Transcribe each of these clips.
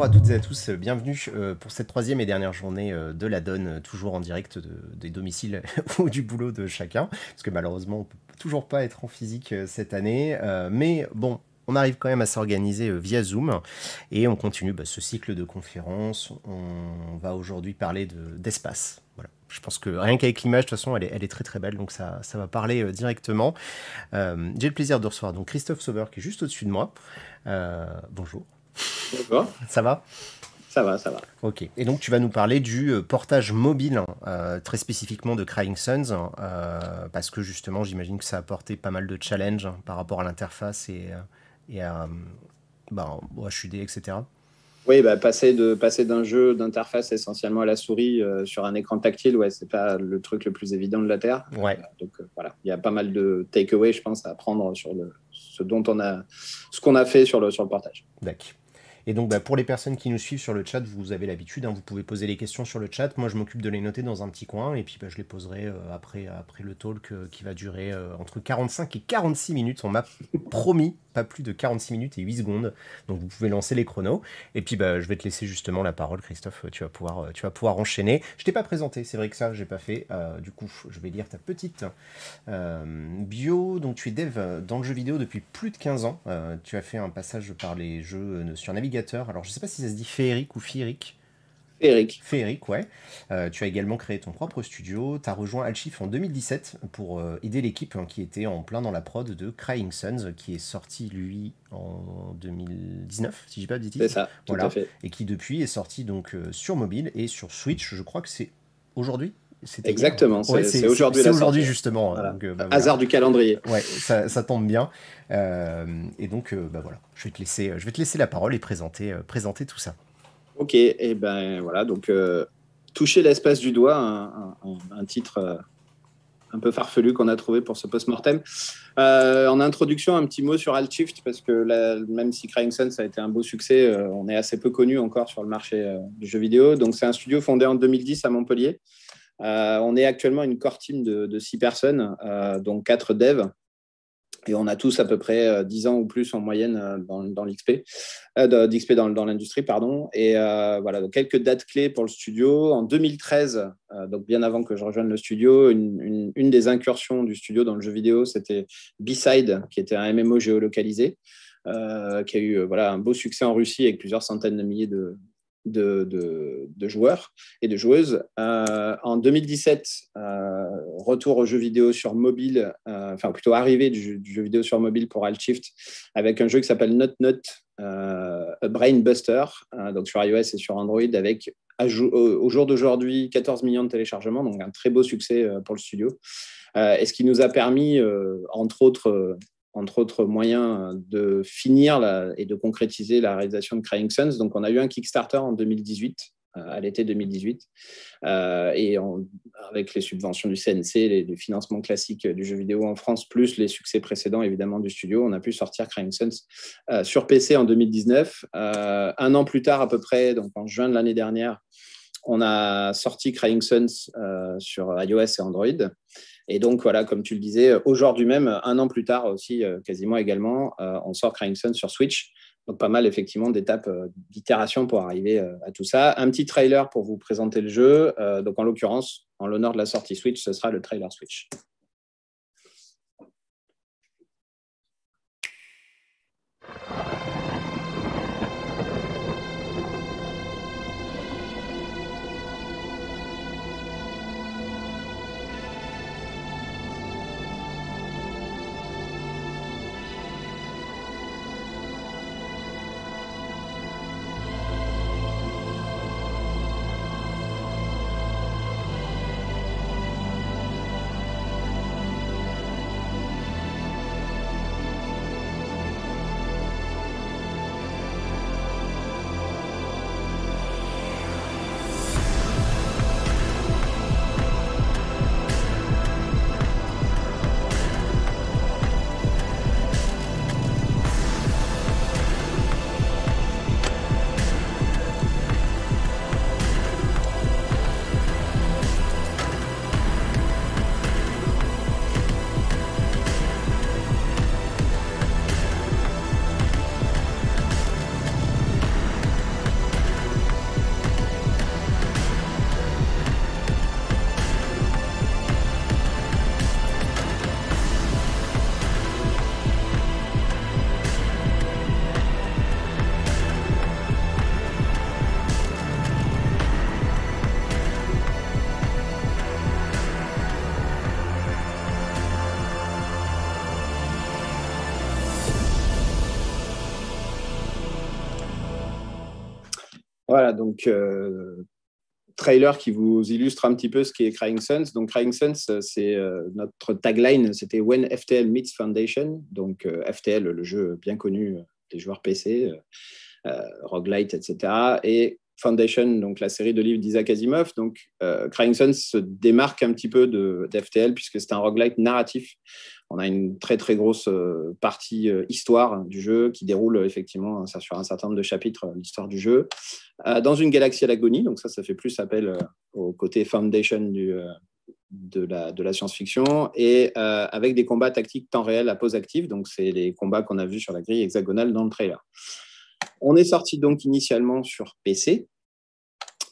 bonjour à toutes et à tous, bienvenue euh, pour cette troisième et dernière journée euh, de la donne, euh, toujours en direct des domiciles ou du boulot de chacun, parce que malheureusement on peut toujours pas être en physique cette année, mais bon, on arrive quand même à s'organiser via Zoom et on continue bah, ce cycle de conférences. On va aujourd'hui parler d'espace. Je pense que rien qu'avec l'image, de toute façon, elle est, très très belle, donc ça, va parler directement. J'ai le plaisir de recevoir donc Christophe Sauveur qui est juste au-dessus de moi. bonjour. Ça va ça va, ça va. Ok. Et donc, tu vas nous parler du euh, portage mobile, hein, euh, très spécifiquement de Crying Suns, hein, euh, parce que justement, j'imagine que ça a apporté pas mal de challenges hein, par rapport à l'interface et, et HUD, bah, etc. Oui, bah, passer d'un passer jeu d'interface essentiellement à la souris sur un écran tactile, ouais, c'est pas le truc le plus évident de la Terre. Ouais. donc voilà, il y a pas mal de takeaways, je pense, à prendre sur le, ce dont on a, ce qu'on a fait sur le, sur le portage. D'accord. Et donc, bah, pour les personnes qui nous suivent sur le chat, vous avez l'habitude, hein, vous pouvez poser les questions sur le chat. Moi, je m'occupe de les noter dans un petit coin et puis bah, je les poserai euh, après, le talk euh, qui va durer euh, entre 45 et 46 minutes. On m'a promis pas plus de 46 minutes et 8 secondes. Donc, vous pouvez lancer les chronos. Et puis, bah, je vais te laisser justement la parole, Christophe. Tu vas pouvoir, tu enchaîner. Je t'ai pas présenté, c'est vrai que ça, j'ai pas fait. du coup, je vais lire ta petite bio. Donc, tu es dev dans le jeu vidéo depuis plus de 15 ans. tu as fait un passage par les jeux sur navigation alors, je ne sais pas si ça se dit féerique ou fierique. Féerique. Féerique, ouais. Euh, tu as également créé ton propre studio. Tu as rejoint Alchif en 2017 pour euh, aider l'équipe hein, qui était en plein dans la prod de Crying Suns, qui est sorti, lui, en 2019, si j'ai pas dit ça, voilà. Et qui, depuis, est sorti donc euh, sur mobile et sur Switch. Je crois que c'est aujourd'hui Exactement, c'est aujourd'hui aujourd'hui justement. Hasard du calendrier. Ouais, ça, tombe bien. Euh, et donc, euh, bah, voilà, je vais, te laisser, euh, je vais te laisser la parole et présenter, présenter tout ça. Ok, et ben voilà, donc toucher l'espace du doigt, un, titre un peu farfelu qu'on a trouvé pour ce post-mortem. en introduction, un petit mot sur Shift parce que même si Crying ça a été un beau succès, on est assez peu connu encore sur le marché du jeu vidéo. Donc c'est un studio fondé en 2010 à Montpellier. Euh, on est actuellement une core team de, six personnes, euh, donc quatre devs. Et on a tous à peu près 10 euh, ans ou plus en moyenne dans, l'XP, d'XP dans, l'industrie, pardon. Et voilà, donc quelques dates clés pour le studio. En 2013, donc bien avant que je rejoigne le studio, une, des incursions du studio dans le jeu vidéo, c'était B-Side, qui était un MMO géolocalisé, qui a eu voilà, un beau succès en Russie avec plusieurs centaines de milliers de, de, joueurs et de joueuses. Euh, en 2017, euh, retour au jeu vidéo sur mobile, euh, enfin plutôt arrivée du, jeu vidéo sur mobile pour Altshift, avec un jeu qui s'appelle Not Not, a Brain Buster, donc sur iOS et sur Android, avec au jour d'aujourd'hui 14 millions de téléchargements, donc un très beau succès pour le studio. et ce qui nous a permis, entre autres, entre autres moyens euh, de finir et de concrétiser la réalisation de Crying Donc, on a eu un Kickstarter en 2018, euh, à l'été 2018, euh, et avec les subventions du CNC, les, les financements classiques du jeu vidéo en France, plus les succès précédents évidemment du studio, on a pu sortir Crying sur PC en 2019. un an plus tard, à peu près, donc en juin de l'année dernière, on a sorti Crying Suns sur iOS et Android. Et donc, voilà, comme tu le disais, aujourd'hui même, un an plus tard aussi, euh, quasiment également, euh, on sort Sun sur Switch. Donc, pas mal, effectivement, d'étapes euh, d'itération pour arriver à tout ça. Un petit trailer pour vous présenter le jeu. donc, en l'occurrence, en l'honneur de la sortie Switch, ce sera le trailer Switch. Voilà, donc euh, trailer qui vous illustre un petit peu ce qu'est Crying Suns. Donc, Crying Suns, euh, c'est euh, notre tagline, c'était When FTL Meets Foundation. Donc, FTL, le jeu bien connu des joueurs PC, Roguelite, etc. Et Foundation, donc la série de livres d'Isaac Asimov. Donc, Crying Suns se démarque un petit peu de, d'FTL puisque c'est un roguelite narratif on a une très très grosse euh, partie euh, histoire du jeu qui déroule euh, effectivement hein, sur un certain nombre de chapitres l'histoire du jeu. dans une galaxie à l'agonie, donc ça, ça fait plus appel au côté foundation du, de la, science-fiction et avec des combats tactiques temps réel à pause active. Donc, c'est les combats qu'on a vus sur la grille hexagonale dans le trailer. On est sorti donc initialement sur PC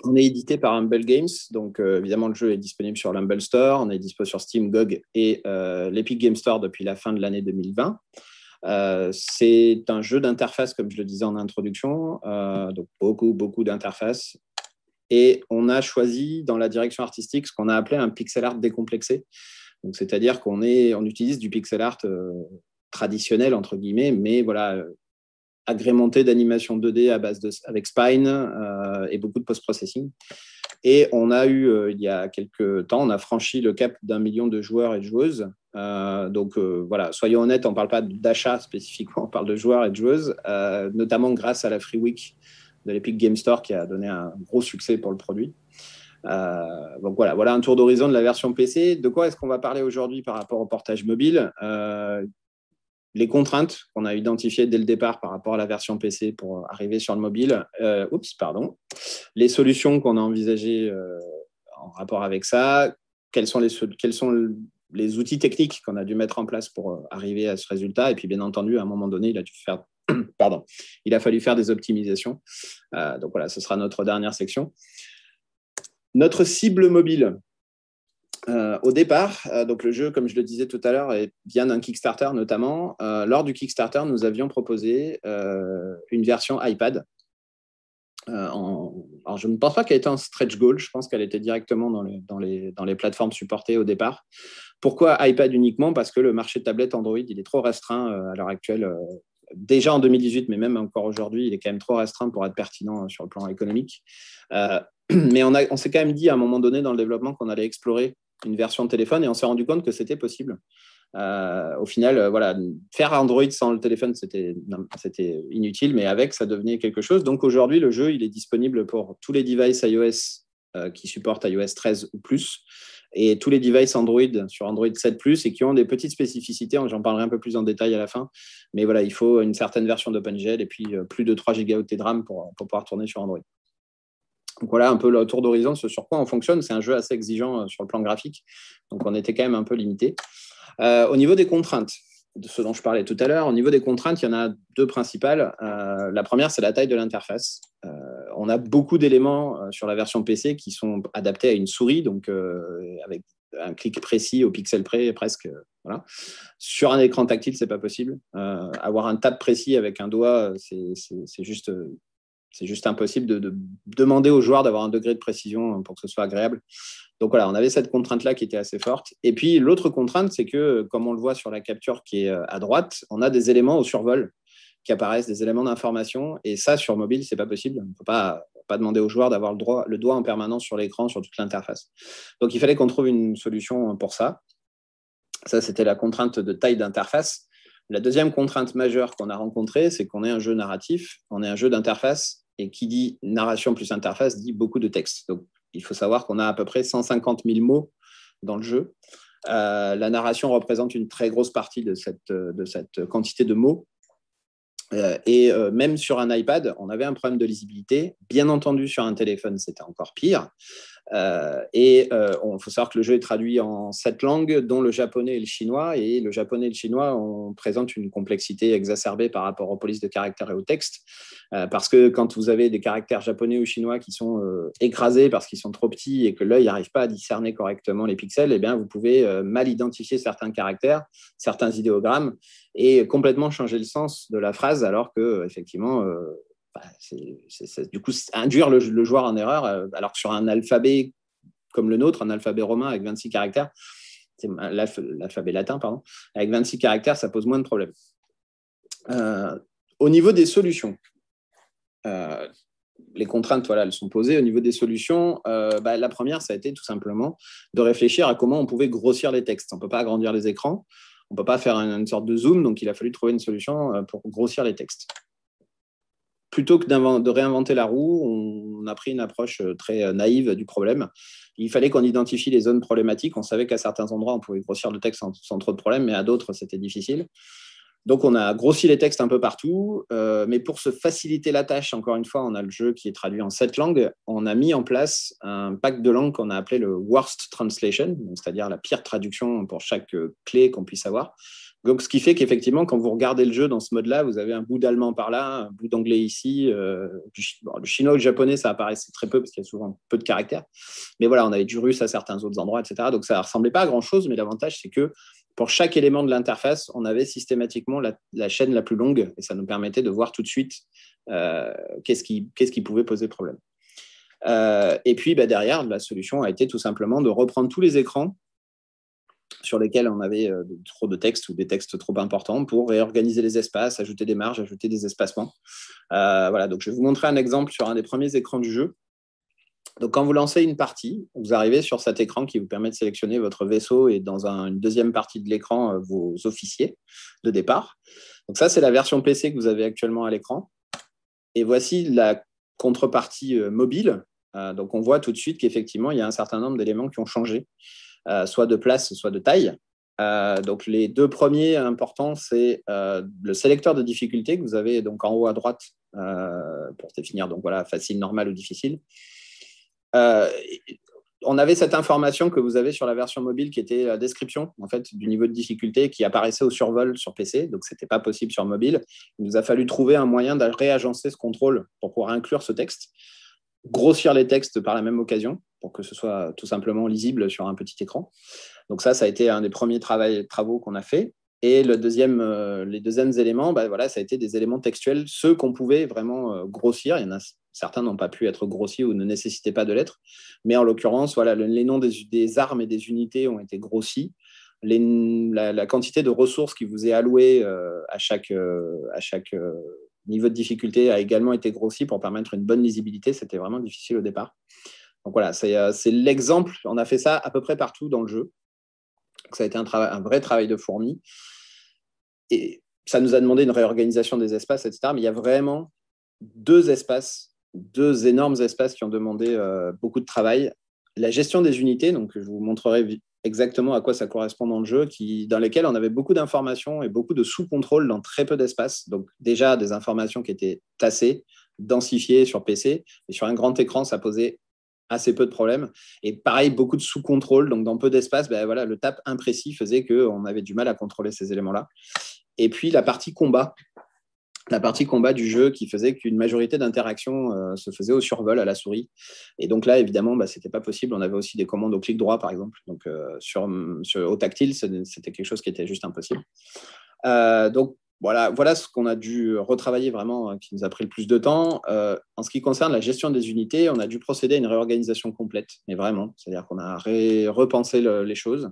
on est édité par Humble Games, donc euh, évidemment le jeu est disponible sur l'Humble Store, on est dispo sur Steam, GOG et euh, l'Epic Game Store depuis la fin de l'année 2020. Euh, c'est un jeu d'interface, comme je le disais en introduction, donc beaucoup, beaucoup d'interfaces. Et on a choisi dans la direction artistique ce qu'on a appelé un pixel art décomplexé. Donc, c'est-à-dire qu'on est, on utilise du pixel art traditionnel, entre guillemets, mais voilà, agrémenté d'animation 2D à base de, avec Spine euh, et beaucoup de post-processing. Et on a eu, euh, il y a quelques temps, on a franchi le cap d'un million de joueurs et de joueuses. Euh, donc voilà, soyons honnêtes, on ne parle pas d'achat spécifiquement, on parle de joueurs et de joueuses, notamment grâce à la Free Week de l'Epic Game Store qui a donné un gros succès pour le produit. donc voilà, voilà un tour d'horizon de la version PC. De quoi est-ce qu'on va parler aujourd'hui par rapport au portage mobile les contraintes qu'on a identifiées dès le départ par rapport à la version PC pour arriver sur le mobile, euh, oups, pardon, les solutions qu'on a envisagées euh, en rapport avec ça, quels sont les, outils techniques qu'on a dû mettre en place pour euh, arriver à ce résultat, et puis bien entendu, à un moment donné, il a dû faire pardon, il a fallu faire des optimisations. donc voilà, ce sera notre dernière section. Notre cible mobile, euh, au départ, euh, donc le jeu, comme je le disais tout à l'heure, vient d'un Kickstarter notamment. Euh, lors du Kickstarter, nous avions proposé une version iPad. alors je ne pense pas qu'elle était un stretch goal, je pense qu'elle était directement dans les, plateformes supportées au départ. Pourquoi iPad uniquement Parce que le marché de tablette Android, il est trop restreint à l'heure actuelle. Déjà en 2018, mais même encore aujourd'hui, il est quand même trop restreint pour être pertinent sur le plan économique mais on, on s'est quand même dit à un moment donné dans le développement qu'on allait explorer une version de téléphone et on s'est rendu compte que c'était possible. Euh, au final, euh, voilà, faire Android sans le téléphone, c'était inutile, mais avec, ça devenait quelque chose. Donc aujourd'hui, le jeu, il est disponible pour tous les devices iOS euh, qui supportent iOS 13 ou plus et tous les devices Android sur Android 7 Plus et qui ont des petites spécificités. J'en parlerai un peu plus en détail à la fin. Mais voilà, il faut une certaine version d'OpenGL et puis plus de 3 Go de RAM pour pouvoir tourner sur Android. Donc voilà un peu le tour d'horizon, ce sur quoi on fonctionne. C'est un jeu assez exigeant euh, sur le plan graphique, donc on était quand même un peu limité. Euh, au niveau des contraintes, de ce dont je parlais tout à l'heure, au niveau des contraintes, il y en a deux principales. Euh, la première, c'est la taille de l'interface. on a beaucoup d'éléments sur la version PC qui sont adaptés à une souris, donc avec un clic précis au pixel près, presque. Voilà. Sur un écran tactile, ce n'est pas possible. avoir un tap précis avec un doigt, c'est juste c'est juste impossible de, demander aux joueurs d'avoir un degré de précision euh, pour que ce soit agréable. Donc voilà, on avait cette contrainte-là qui était assez forte. Et puis l'autre contrainte, c'est que, euh, comme on le voit sur la capture qui est euh, à droite, on a des éléments au survol qui apparaissent, des éléments d'information. Et ça, sur mobile, ce n'est pas possible. On ne peut pas, pas demander aux joueurs d'avoir le, droit, le doigt en permanence sur l'écran, sur toute l'interface. Donc il fallait qu'on trouve une solution pour ça. Ça, c'était la contrainte de taille d'interface. La deuxième contrainte majeure qu'on a rencontrée, c'est qu'on est un jeu narratif, on est un jeu d'interface et qui dit narration plus interface dit beaucoup de texte. Donc, il faut savoir qu'on a à peu près 150 000 mots dans le jeu. Euh, la narration représente une très grosse partie de cette, euh, de cette quantité de mots. Euh, et même sur un iPad, on avait un problème de lisibilité. Bien entendu, sur un téléphone, c'était encore pire. Euh, et il euh, faut savoir que le jeu est traduit en sept langues, dont le japonais et le chinois. Et le japonais et le chinois on présente une complexité exacerbée par rapport aux polices de caractères et au texte. Euh, parce que quand vous avez des caractères japonais ou chinois qui sont écrasés parce qu'ils sont trop petits et que l'œil n'arrive pas à discerner correctement les pixels, eh bien, vous pouvez mal identifier certains caractères, certains idéogrammes et complètement changer le sens de la phrase alors que effectivement bah, du coup, induire le, joueur en erreur, euh, alors que sur un alphabet comme le nôtre, un alphabet romain avec 26 caractères, l'alphabet latin, pardon, avec 26 caractères, ça pose moins de problèmes. Euh, au niveau des solutions, euh, les contraintes, voilà, elles sont posées. Au niveau des solutions, bah, la première, ça a été tout simplement de réfléchir à comment on pouvait grossir les textes. On ne peut pas agrandir les écrans, on ne peut pas faire une, sorte de zoom, donc il a fallu trouver une solution pour grossir les textes plutôt que de réinventer la roue, on, a pris une approche euh, très euh, naïve du problème. Il fallait qu'on identifie les zones problématiques. On savait qu'à certains endroits, on pouvait grossir le texte sans, trop de problèmes, mais à d'autres, c'était difficile. Donc, on a grossi les textes un peu partout, euh, mais pour se faciliter la tâche, encore une fois, on a le jeu qui est traduit en sept langues. On a mis en place un pack de langues qu'on a appelé le worst translation, c'est-à-dire la pire traduction pour chaque clé qu'on puisse avoir ce qui fait qu'effectivement, quand vous regardez le jeu dans ce mode-là, vous avez un bout d'allemand par là, un bout d'anglais ici. Euh, le chinois ou le japonais, ça apparaissait très peu parce qu'il y a souvent peu de caractères. Mais voilà, on avait du russe à certains autres endroits, etc. Donc, ça ne ressemblait pas à grand-chose. Mais l'avantage, c'est que pour chaque élément de l'interface, on avait systématiquement la, chaîne la plus longue et ça nous permettait de voir tout de suite euh, qu'est-ce qui, pouvait poser problème. Euh, et puis bah, derrière, la solution a été tout simplement de reprendre tous les écrans sur lesquels on avait euh, trop de textes ou des textes trop importants pour réorganiser les espaces, ajouter des marges, ajouter des espacements. Euh, voilà, donc je vais vous montrer un exemple sur un des premiers écrans du jeu. Donc quand vous lancez une partie, vous arrivez sur cet écran qui vous permet de sélectionner votre vaisseau et dans une deuxième partie de l'écran, euh, vos officiers de départ. ça, c'est la version PC que vous avez actuellement à l'écran. Et voici la contrepartie mobile. donc on voit tout de suite qu'effectivement, il y a un certain nombre d'éléments qui ont changé. Euh, soit de place, soit de taille. Euh, donc les deux premiers importants, c'est euh, le sélecteur de difficulté que vous avez donc en haut à droite pour définir donc voilà facile, normal ou difficile. on avait cette information que vous avez sur la version mobile qui était la description en fait du niveau de difficulté qui apparaissait au survol sur PC, donc c'était pas possible sur mobile. Il nous a fallu trouver un moyen de réagencer ce contrôle pour pouvoir inclure ce texte grossir les textes par la même occasion pour que ce soit tout simplement lisible sur un petit écran. Donc ça, ça a été un des premiers travaux qu'on a fait. Et le deuxième, euh, les deuxièmes éléments, bah, voilà, ça a été des éléments textuels, ceux qu'on pouvait vraiment euh, grossir. certains n'ont pas pu être grossis ou ne nécessitaient pas de l'être. Mais en l'occurrence, voilà, les noms des, armes et des unités ont été grossis. la, quantité de ressources qui vous est allouée euh, à chaque niveau de difficulté a également été grossie pour permettre une bonne lisibilité. C'était vraiment difficile au départ. Donc voilà, euh, c'est l'exemple. On a fait ça à peu près partout dans le jeu. ça a été un, vrai travail de fourmi. Et ça nous a demandé une réorganisation des espaces, etc. Mais il y a vraiment deux espaces, deux énormes espaces qui ont demandé euh, beaucoup de travail. La gestion des unités, donc je vous montrerai exactement à quoi ça correspond dans le jeu, qui, dans lesquels on avait beaucoup d'informations et beaucoup de sous-contrôle dans très peu d'espaces. Donc déjà des informations qui étaient tassées, densifiées sur PC, et sur un grand écran, ça posait assez peu de problèmes. Et pareil, beaucoup de sous-contrôle. Donc, dans peu d'espace, ben voilà, le tap imprécis faisait qu'on avait du mal à contrôler ces éléments-là. Et puis, la partie combat. La partie combat du jeu qui faisait qu'une majorité d'interactions euh, se faisait au survol à la souris. Et donc là, évidemment, bah, ben, ce n'était pas possible. On avait aussi des commandes au clic droit, par exemple. Donc, euh, sur, sur, au tactile, c'était quelque chose qui était juste impossible. Euh, donc, voilà, ce qu'on a dû retravailler vraiment, hein, qui nous a pris le plus de temps. Euh, en ce qui concerne la gestion des unités, on a dû procéder à une réorganisation complète, mais vraiment, c'est-à-dire qu'on a repensé les choses.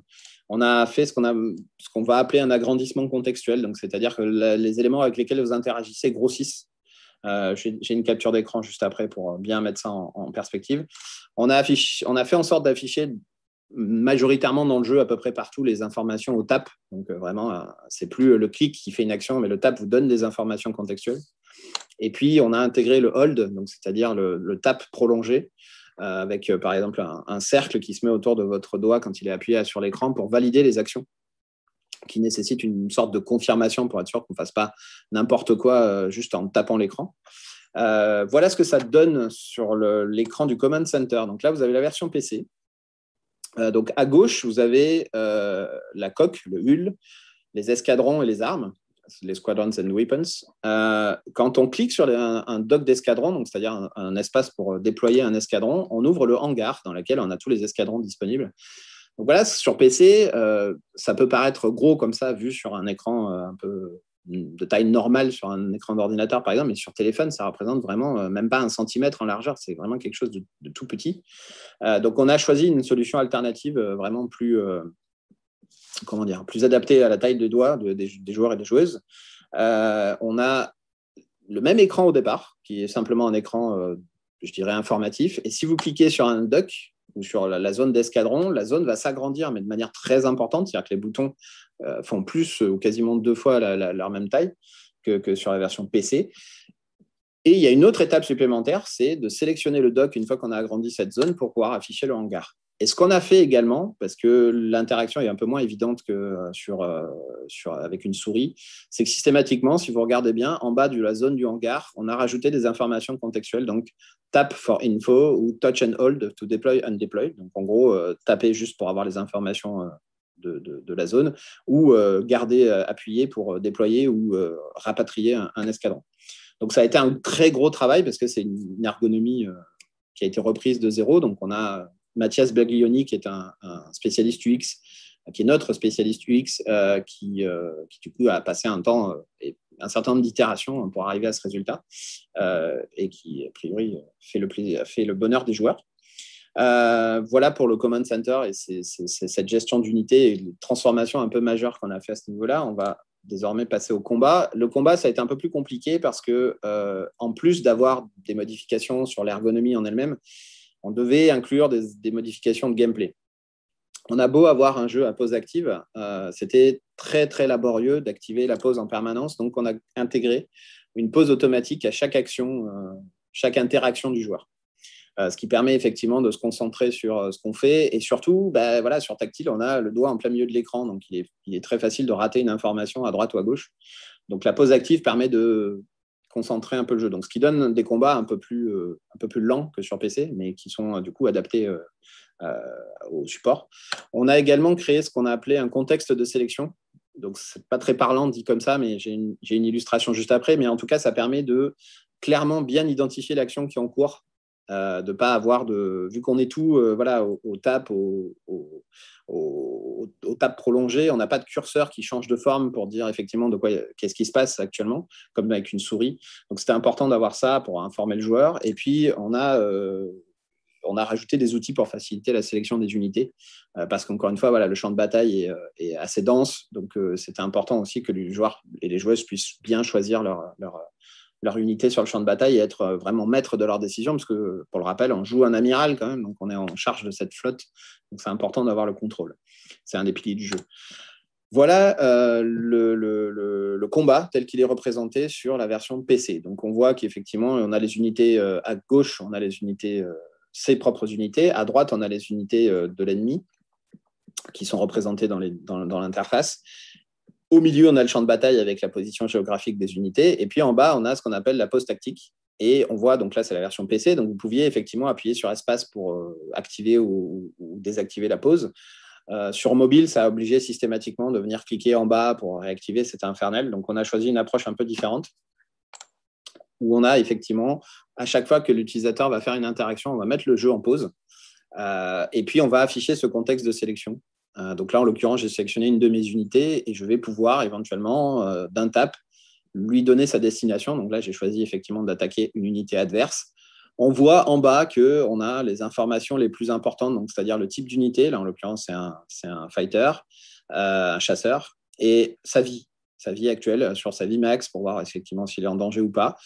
On a fait ce qu'on qu'on va appeler un agrandissement contextuel, donc c'est-à-dire que les éléments avec lesquels vous interagissez grossissent. Euh, j'ai une capture d'écran juste après pour bien mettre ça en, perspective. on a fait en sorte d'afficher majoritairement dans le jeu à peu près partout les informations au tap. Donc euh, vraiment, euh, c'est plus euh, le clic qui fait une action, mais le tap vous donne des informations contextuelles. Et puis on a intégré le hold, donc c'est-à-dire le, tap prolongé, avec par exemple un, cercle qui se met autour de votre doigt quand il est appuyé sur l'écran pour valider les actions qui nécessite une sorte de confirmation pour être sûr qu'on ne fasse pas n'importe quoi juste en tapant l'écran. voilà ce que ça donne sur l'écran du Command Center. Donc là, vous avez la version PC euh, donc à gauche, vous avez euh, la coque, le hull, les escadrons et les armes, les squadrons and weapons. Euh, quand on clique sur un, dock d'escadron, c'est-à-dire un, espace pour déployer un escadron, on ouvre le hangar dans lequel on a tous les escadrons disponibles. Donc voilà, sur PC, ça peut paraître gros comme ça, vu sur un écran un peu de taille normale sur un écran d'ordinateur, par exemple, mais sur téléphone, ça représente vraiment euh, même pas un centimètre en largeur. C'est vraiment quelque chose de, tout petit. Euh, donc, on a choisi une solution alternative euh, vraiment plus, comment dire, plus adaptée à la taille de doigts des, joueurs et des joueuses. on a le même écran au départ, qui est simplement un écran, je dirais, informatif. Et si vous cliquez sur un dock, ou sur la, zone d'escadron, la zone va s'agrandir, mais de manière très importante. C'est-à-dire que les boutons euh, font plus ou quasiment deux fois leur même taille que, sur la version PC. Et il y a une autre étape supplémentaire, c'est de sélectionner le doc une fois qu'on a agrandi cette zone pour pouvoir afficher le hangar. Et ce qu'on a fait également, parce que l'interaction est un peu moins évidente que euh, euh, sur, avec une souris, c'est que systématiquement, si vous regardez bien, en bas de la zone du hangar, on a rajouté des informations contextuelles. Donc, tap for info ou touch and hold to deploy and deploy. Donc, en gros, taper juste pour avoir les informations de, la zone, ou euh, garder euh, appuyé pour euh, déployer ou rapatrier un, escadron. Donc ça a été un très gros travail parce que c'est une, ergonomie qui a été reprise de zéro. Donc on a Mathias Baglioni qui est un, spécialiste UX qui est notre spécialiste UX, qui, du coup a passé un temps et un certain nombre d'itérations hein, pour arriver à ce résultat et qui, a priori, fait le bonheur des joueurs. Euh, voilà pour le command Center et c'est cette gestion d'unité et une transformation un peu majeure qu'on a fait à ce niveau-là. On va désormais passer au combat. Le combat, ça a été un peu plus compliqué parce que, euh, en plus d'avoir des modifications sur l'ergonomie en elle-même, on devait inclure des, modifications de gameplay. On a beau avoir un jeu à pause active, euh, c'était très très laborieux d'activer la pause en permanence, donc on a intégré une pause automatique à chaque action, chaque interaction du joueur. Euh, ce qui permet effectivement de se concentrer sur euh, ce qu'on fait. Et surtout, ben voilà, sur tactile, on a le doigt en plein milieu de l'écran, donc il est, très facile de rater une information à droite ou à gauche. Donc la pose active permet de concentrer un peu le jeu. Donc, ce qui donne des combats un peu plus, euh, un peu plus lents que sur PC, mais qui sont du coup adaptés au support. On a également créé ce qu'on a appelé un contexte de sélection. Donc, c'est pas très parlant dit comme ça, mais j'ai une, une, illustration juste après. Mais en tout cas, ça permet de clairement bien identifier l'action qui est en cours euh, de pas avoir de vu qu'on est tout euh, voilà au, tape tap tap prolongé on n'a pas de curseur qui change de forme pour dire effectivement de quoi qu'est-ce qui se passe actuellement comme avec une souris donc c'était important d'avoir ça pour informer le joueur et puis on a euh, on a rajouté des outils pour faciliter la sélection des unités, parce qu'encore une fois, voilà, le champ de bataille est, assez dense, donc c'était important aussi que les joueurs et les joueuses puissent bien choisir leur, leur unité sur le champ de bataille et être euh, vraiment maître de leurs décisions, parce que, pour le rappel, on joue un amiral quand même, donc on est en charge de cette flotte, donc c'est important d'avoir le contrôle. C'est un des piliers du jeu. Voilà euh, le, combat tel qu'il est représenté sur la version PC. Donc on voit qu'effectivement, on a les unités euh, à gauche, on a les unités, ses propres unités, à droite, on a les unités de l'ennemi qui sont représentées dans l'interface. Au milieu, on a le champ de bataille avec la position géographique des unités. Et puis en bas, on a ce qu'on appelle la pause tactique. Et on voit, donc là, c'est la version PC. Donc vous pouviez effectivement appuyer sur espace pour euh, activer ou, désactiver la pause. Euh, sur mobile, ça a obligé systématiquement de venir cliquer en bas pour réactiver. cet infernel. Donc on a choisi une approche un peu différente où on a effectivement, à chaque fois que l'utilisateur va faire une interaction, on va mettre le jeu en pause. Euh, et puis, on va afficher ce contexte de sélection euh, donc là, en l'occurrence, j'ai sélectionné une de mes unités et je vais pouvoir éventuellement, euh, d'un tap, lui donner sa destination. Donc là, j'ai choisi effectivement d'attaquer une unité adverse. On voit en bas qu'on a les informations les plus importantes, c'est-à-dire le type d'unité. Là, en l'occurrence, c'est un, fighter, euh, un chasseur, et sa vie, sa vie actuelle sur sa vie max pour voir effectivement s'il est en danger ou pas.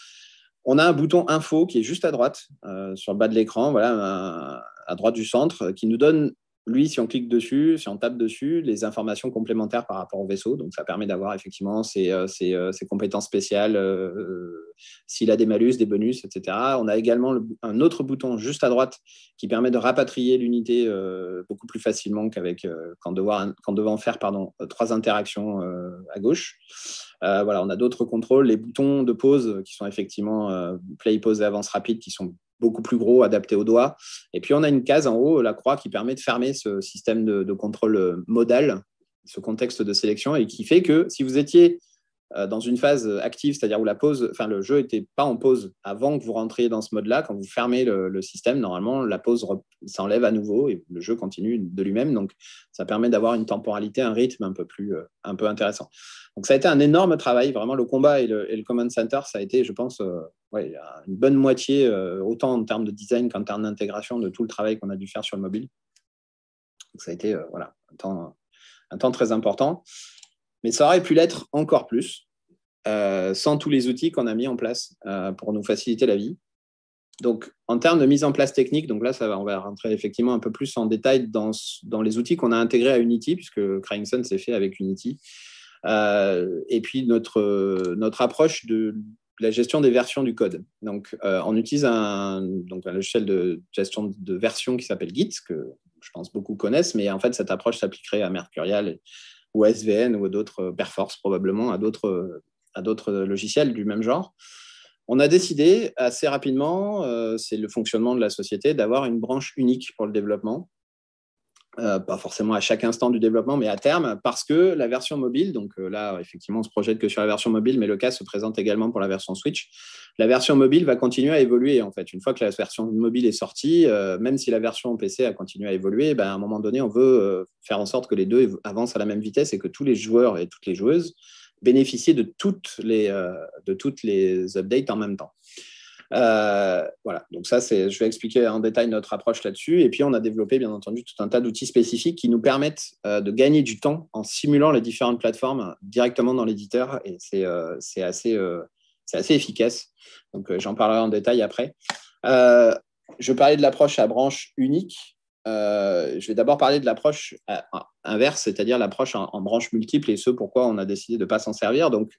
On a un bouton info qui est juste à droite, sur le bas de l'écran, voilà, à droite du centre, qui nous donne lui, si on clique dessus, si on tape dessus, les informations complémentaires par rapport au vaisseau, donc ça permet d'avoir effectivement ses, euh, euh, ses, compétences spéciales, euh, s'il a des malus, des bonus, etc. On a également un autre bouton juste à droite qui permet de rapatrier l'unité beaucoup plus facilement qu'avec quand qu'en devant faire pardon, trois interactions à gauche. voilà, on a d'autres contrôles, les boutons de pause qui sont effectivement play, pause et avance rapide qui sont beaucoup plus gros, adapté au doigts. Et puis on a une case en haut, la croix, qui permet de fermer ce système de contrôle modal, ce contexte de sélection, et qui fait que si vous étiez euh, dans une phase euh, active, c'est-à-dire où la pause, enfin le jeu n'était pas en pause avant que vous rentriez dans ce mode-là. Quand vous fermez le, système, normalement la pause s'enlève à nouveau et le jeu continue de lui-même. Donc ça permet d'avoir une temporalité, un rythme un peu plus, euh, un peu intéressant. Donc ça a été un énorme travail, vraiment le combat et le, et command center, ça a été, je pense, ouais, une bonne moitié autant en termes de design qu'en termes d'intégration de tout le travail qu'on a dû faire sur le mobile. Donc ça a été voilà un temps, un temps très important mais ça aurait pu l'être encore plus euh, sans tous les outils qu'on a mis en place euh, pour nous faciliter la vie. Donc, en termes de mise en place technique, donc là, ça va, on va rentrer effectivement un peu plus en détail dans, dans les outils qu'on a intégrés à Unity, puisque Crying s'est fait avec Unity. Euh, et puis, notre, notre approche de, la gestion des versions du code. Donc, on utilise un, donc un logiciel de gestion de version qui s'appelle Git, que je pense beaucoup connaissent, mais en fait, cette approche s'appliquerait à Mercurial ou SVN ou d'autres euh, Perforce probablement, à d'autres euh, à d'autres euh, logiciels du même genre. On a décidé assez rapidement, c'est le fonctionnement de la société, d'avoir une branche unique pour le développement euh, pas forcément à chaque instant du développement, mais à terme, parce que la version mobile, donc euh, là, effectivement, on se projette que sur la version mobile, mais le cas se présente également pour la version Switch. La version mobile va continuer à évoluer, en fait. Une fois que la version mobile est sortie, euh, même si la version PC a continué à évoluer, ben, à un moment donné, on veut faire en sorte que les deux avancent à la même vitesse et que tous les joueurs et toutes les joueuses bénéficient de toutes les, de toutes les updates en même temps. Euh, voilà, donc ça, c'est, je vais expliquer en détail notre approche là-dessus. Et puis, on a développé, bien entendu, tout un tas d'outils spécifiques qui nous permettent euh, de gagner du temps en simulant les différentes plateformes directement dans l'éditeur. Et c'est, euh, c'est assez, c'est assez efficace. Donc, j'en parlerai en détail après. je parlais de l'approche à branche unique. je vais d'abord parler de l'approche inverse, c'est-à-dire l'approche en, branche multiple et ce pourquoi on a décidé de ne pas s'en servir. Donc,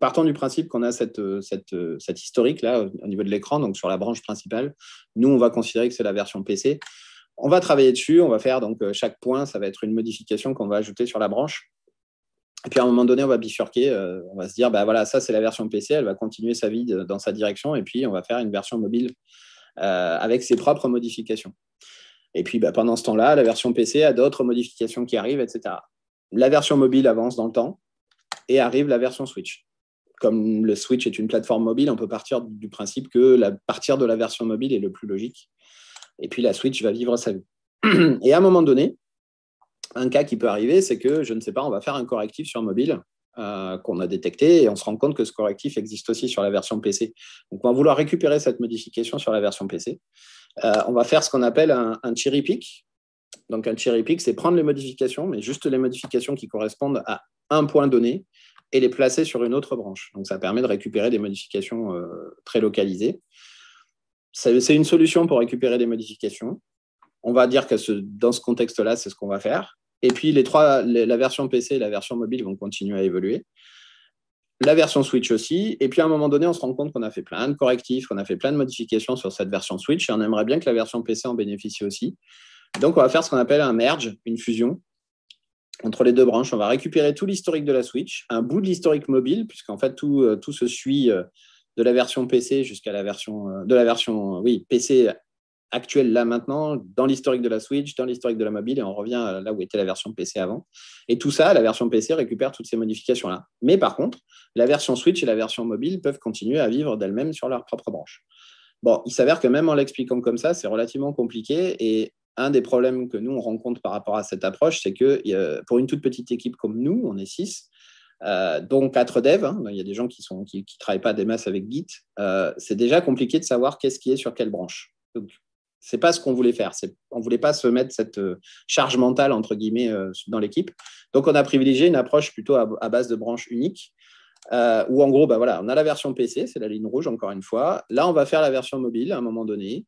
partant du principe qu'on a cette, euh, euh, historique-là euh, au niveau de l'écran, donc sur la branche principale, nous, on va considérer que c'est la version PC. On va travailler dessus, on va faire donc chaque point, ça va être une modification qu'on va ajouter sur la branche. Et puis à un moment donné, on va bifurquer, on va se dire, bah voilà, ça c'est la version PC, elle va continuer sa vie dans sa direction, et puis on va faire une version mobile avec ses propres modifications. Et puis bah, pendant ce temps-là, la version PC a d'autres modifications qui arrivent, etc. La version mobile avance dans le temps et arrive la version Switch comme le Switch est une plateforme mobile, on peut partir du principe que la, partir de la version mobile est le plus logique. Et puis la Switch va vivre sa vie. Et à un moment donné, un cas qui peut arriver, c'est que, je ne sais pas, on va faire un correctif sur mobile euh, qu'on a détecté et on se rend compte que ce correctif existe aussi sur la version PC. Donc on va vouloir récupérer cette modification sur la version PC. Euh, on va faire ce qu'on appelle un, un cherry pick. Donc un cherry pick, c'est prendre les modifications, mais juste les modifications qui correspondent à un point donné et les placer sur une autre branche. Donc ça permet de récupérer des modifications euh, très localisées. C'est une solution pour récupérer des modifications. On va dire que dans ce contexte-là, c'est ce qu'on va faire. Et puis les trois, la version PC et la version mobile vont continuer à évoluer. La version Switch aussi. Et puis à un moment donné, on se rend compte qu'on a fait plein de correctifs, qu'on a fait plein de modifications sur cette version Switch et on aimerait bien que la version PC en bénéficie aussi. Donc on va faire ce qu'on appelle un merge, une fusion, entre les deux branches. On va récupérer tout l'historique de la Switch, un bout de l'historique mobile, puisqu'en fait tout, euh, tout se suit euh, de la version PC jusqu'à la version euh, de la version oui PC actuelle là maintenant dans l'historique de la Switch, dans l'historique de la mobile et on revient là où était la version PC avant. Et tout ça, la version PC récupère toutes ces modifications là. Mais par contre, la version Switch et la version mobile peuvent continuer à vivre d'elles-mêmes sur leur propre branche. Bon, il s'avère que même en l'expliquant comme ça, c'est relativement compliqué et un des problèmes que nous, on rencontre par rapport à cette approche, c'est que pour une toute petite équipe comme nous, on est six, euh, dont quatre devs, hein, il y a des gens qui ne travaillent pas des masses avec Git, euh, c'est déjà compliqué de savoir qu'est-ce qui est sur quelle branche. Donc, c'est pas ce qu'on voulait faire. On voulait pas se mettre cette euh, charge mentale, entre guillemets, dans l'équipe. Donc, on a privilégié une approche plutôt à, base de branches uniques. où en gros, bah, voilà, on a la version PC, c'est la ligne rouge encore une fois. Là, on va faire la version mobile à un moment donné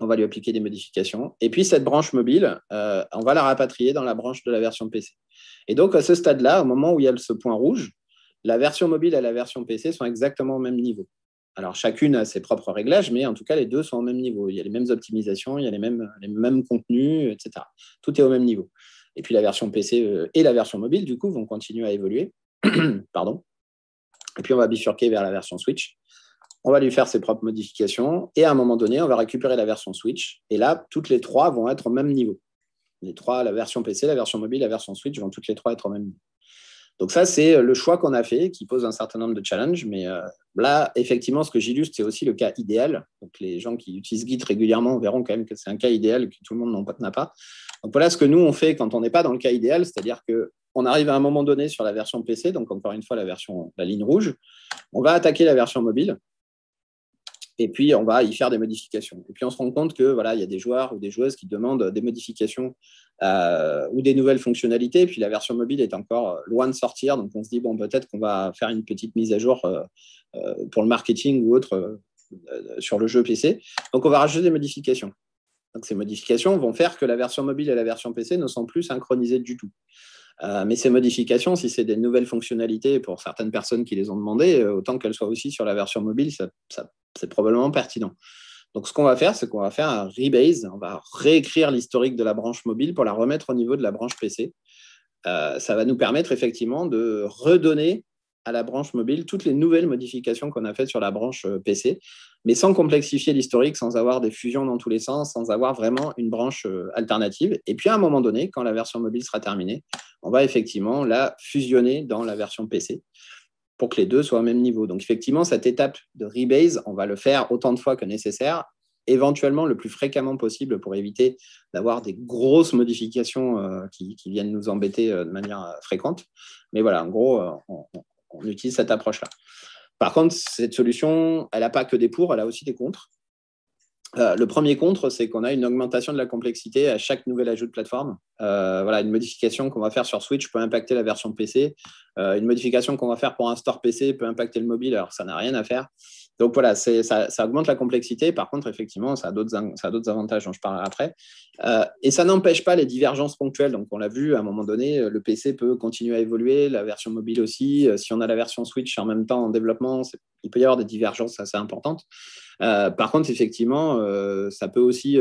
on va lui appliquer des modifications. Et puis cette branche mobile, euh, on va la rapatrier dans la branche de la version PC. Et donc à ce stade-là, au moment où il y a ce point rouge, la version mobile et la version PC sont exactement au même niveau. Alors chacune a ses propres réglages, mais en tout cas les deux sont au même niveau. Il y a les mêmes optimisations, il y a les mêmes, les mêmes contenus, etc. Tout est au même niveau. Et puis la version PC euh, et la version mobile, du coup, vont continuer à évoluer. Pardon. Et puis on va bifurquer vers la version Switch on va lui faire ses propres modifications, et à un moment donné, on va récupérer la version Switch, et là, toutes les trois vont être au même niveau. Les trois, la version PC, la version mobile, la version Switch, vont toutes les trois être au même niveau. Donc ça, c'est euh, le choix qu'on a fait, qui pose un certain nombre de challenges, mais euh, là, effectivement, ce que j'illustre, c'est aussi le cas idéal. Donc les gens qui utilisent Git régulièrement verront quand même que c'est un cas idéal que tout le monde n'en a pas. Donc voilà ce que nous, on fait quand on n'est pas dans le cas idéal, c'est-à-dire que on arrive à un moment donné sur la version PC, donc encore une fois la version, la ligne rouge. On va attaquer la version mobile. Et puis, on va y faire des modifications. Et puis, on se rend compte que voilà, il y a des joueurs ou des joueuses qui demandent des modifications euh, ou des nouvelles fonctionnalités. Et puis, la version mobile est encore euh, loin de sortir. Donc, on se dit, bon, peut-être qu'on va faire une petite mise à jour euh, pour le marketing ou autre sur le jeu PC. Donc, on va rajouter des modifications. Donc, ces modifications vont faire que la version mobile et la version PC ne sont plus synchronisées du tout. Euh, mais ces modifications, si c'est des nouvelles fonctionnalités pour certaines personnes qui les ont demandées, euh, autant qu'elles soient aussi sur la version mobile, c'est probablement pertinent. Donc, ce qu'on va faire, c'est qu'on va faire un rebase. On va réécrire l'historique de la branche mobile pour la remettre au niveau de la branche PC. Euh, ça va nous permettre effectivement de redonner à la branche mobile toutes les nouvelles modifications qu'on a faites sur la branche euh, PC, mais sans complexifier l'historique, sans avoir des fusions dans tous les sens, sans avoir vraiment une branche euh, alternative. Et puis à un moment donné, quand la version mobile sera terminée, on va effectivement la fusionner dans la version PC pour que les deux soient au même niveau. Donc effectivement, cette étape de rebase, on va le faire autant de fois que nécessaire, éventuellement le plus fréquemment possible pour éviter d'avoir des grosses modifications euh, qui, viennent nous embêter de manière fréquente. Mais voilà, en gros, on, on utilise cette approche-là. Par contre, cette solution, elle n'a pas que des pour, elle a aussi des contre. Euh, le premier contre, c'est qu'on a une augmentation de la complexité à chaque nouvel ajout de plateforme. Euh, voilà, une modification qu'on va faire sur Switch peut impacter la version PC. Euh, une modification qu'on va faire pour un store PC peut impacter le mobile, alors ça n'a rien à faire. Donc voilà, ça, augmente la complexité. Par contre, effectivement, ça a d'autres avantages dont je parlerai après. Euh, et ça n'empêche pas les divergences ponctuelles. Donc on l'a vu, à un moment donné, euh, le PC peut continuer à évoluer, la version mobile aussi. Euh, si on a la version Switch en même temps en développement, il peut y avoir des divergences assez importantes. par contre, effectivement, ça peut aussi...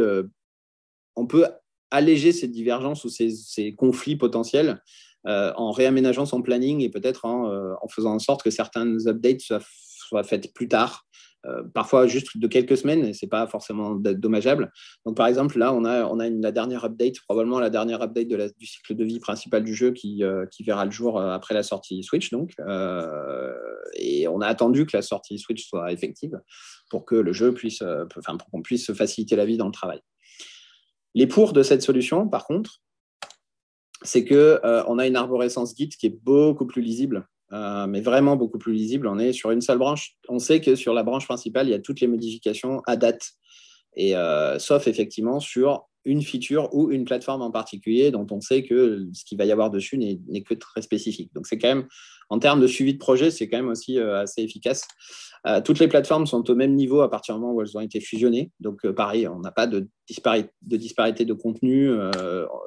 on peut alléger ces divergences ou ces, conflits potentiels en réaménageant son planning et peut-être en, en, faisant en sorte que certains updates soient soit faite plus tard, euh, parfois juste de quelques semaines, et ce n'est pas forcément dommageable. Donc, par exemple, là, on a, la dernière update, probablement la dernière update du cycle de vie principal du jeu qui, euh, verra le jour euh, après la sortie Switch. Donc, et on a attendu que la sortie Switch soit effective pour que le jeu puisse, enfin, pour qu'on puisse faciliter la vie dans le travail. Les pour de cette solution, par contre, c'est que on a une arborescence Git qui est beaucoup plus lisible euh, mais vraiment beaucoup plus lisible. On est sur une seule branche. On sait que sur la branche principale, il y a toutes les modifications à date. Et euh, sauf effectivement sur une feature ou une plateforme en particulier dont on sait que ce qu'il va y avoir dessus n'est que très spécifique. Donc c'est quand même, en termes de suivi de projet, c'est quand même aussi euh, assez efficace. Euh, toutes les plateformes sont au même niveau à partir du moment où elles ont été fusionnées. Donc euh, pareil, on n'a pas de, de, disparité de contenu.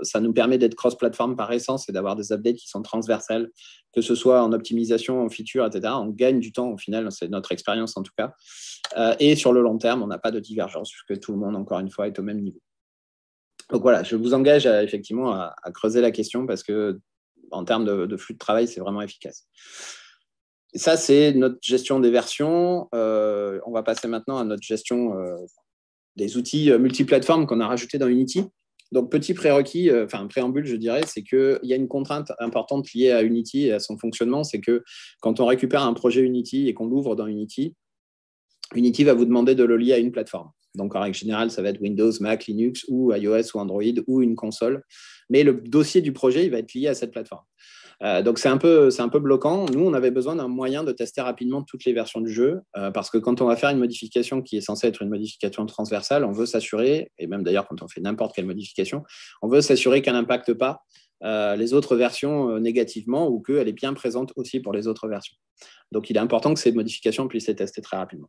ça nous permet d'être cross-plateforme par essence et d'avoir des updates qui sont transversales, que ce soit en optimisation, en feature, etc. On gagne du temps au final, c'est notre expérience en tout cas. et sur le long terme, on n'a pas de divergence puisque tout le monde, encore une fois, est au même niveau. Donc voilà, je vous engage euh, à, effectivement à, creuser la question parce que en termes de, flux de travail, c'est vraiment efficace. ça, c'est notre gestion des versions. Euh, on va passer maintenant à notre gestion euh, des outils multiplateformes qu'on a rajoutés dans Unity. Donc, petit prérequis, enfin préambule, je dirais, c'est qu'il y a une contrainte importante liée à Unity et à son fonctionnement, c'est que quand on récupère un projet Unity et qu'on l'ouvre dans Unity, Unity va vous demander de le lier à une plateforme. Donc en règle générale, ça va être Windows, Mac, Linux ou iOS ou Android ou une console. Mais le dossier du projet, il va être lié à cette plateforme. Euh, donc c'est un, peu, bloquant. Nous, on avait besoin d'un moyen de tester rapidement toutes les versions du jeu, euh, parce que quand on va faire une modification qui est censée être une modification transversale, on veut s'assurer, et même d'ailleurs quand on fait n'importe quelle modification, on veut s'assurer qu'elle n'impacte pas euh, les autres versions négativement ou qu'elle est bien présente aussi pour les autres versions. Donc il est important que ces modifications puissent être testées très rapidement.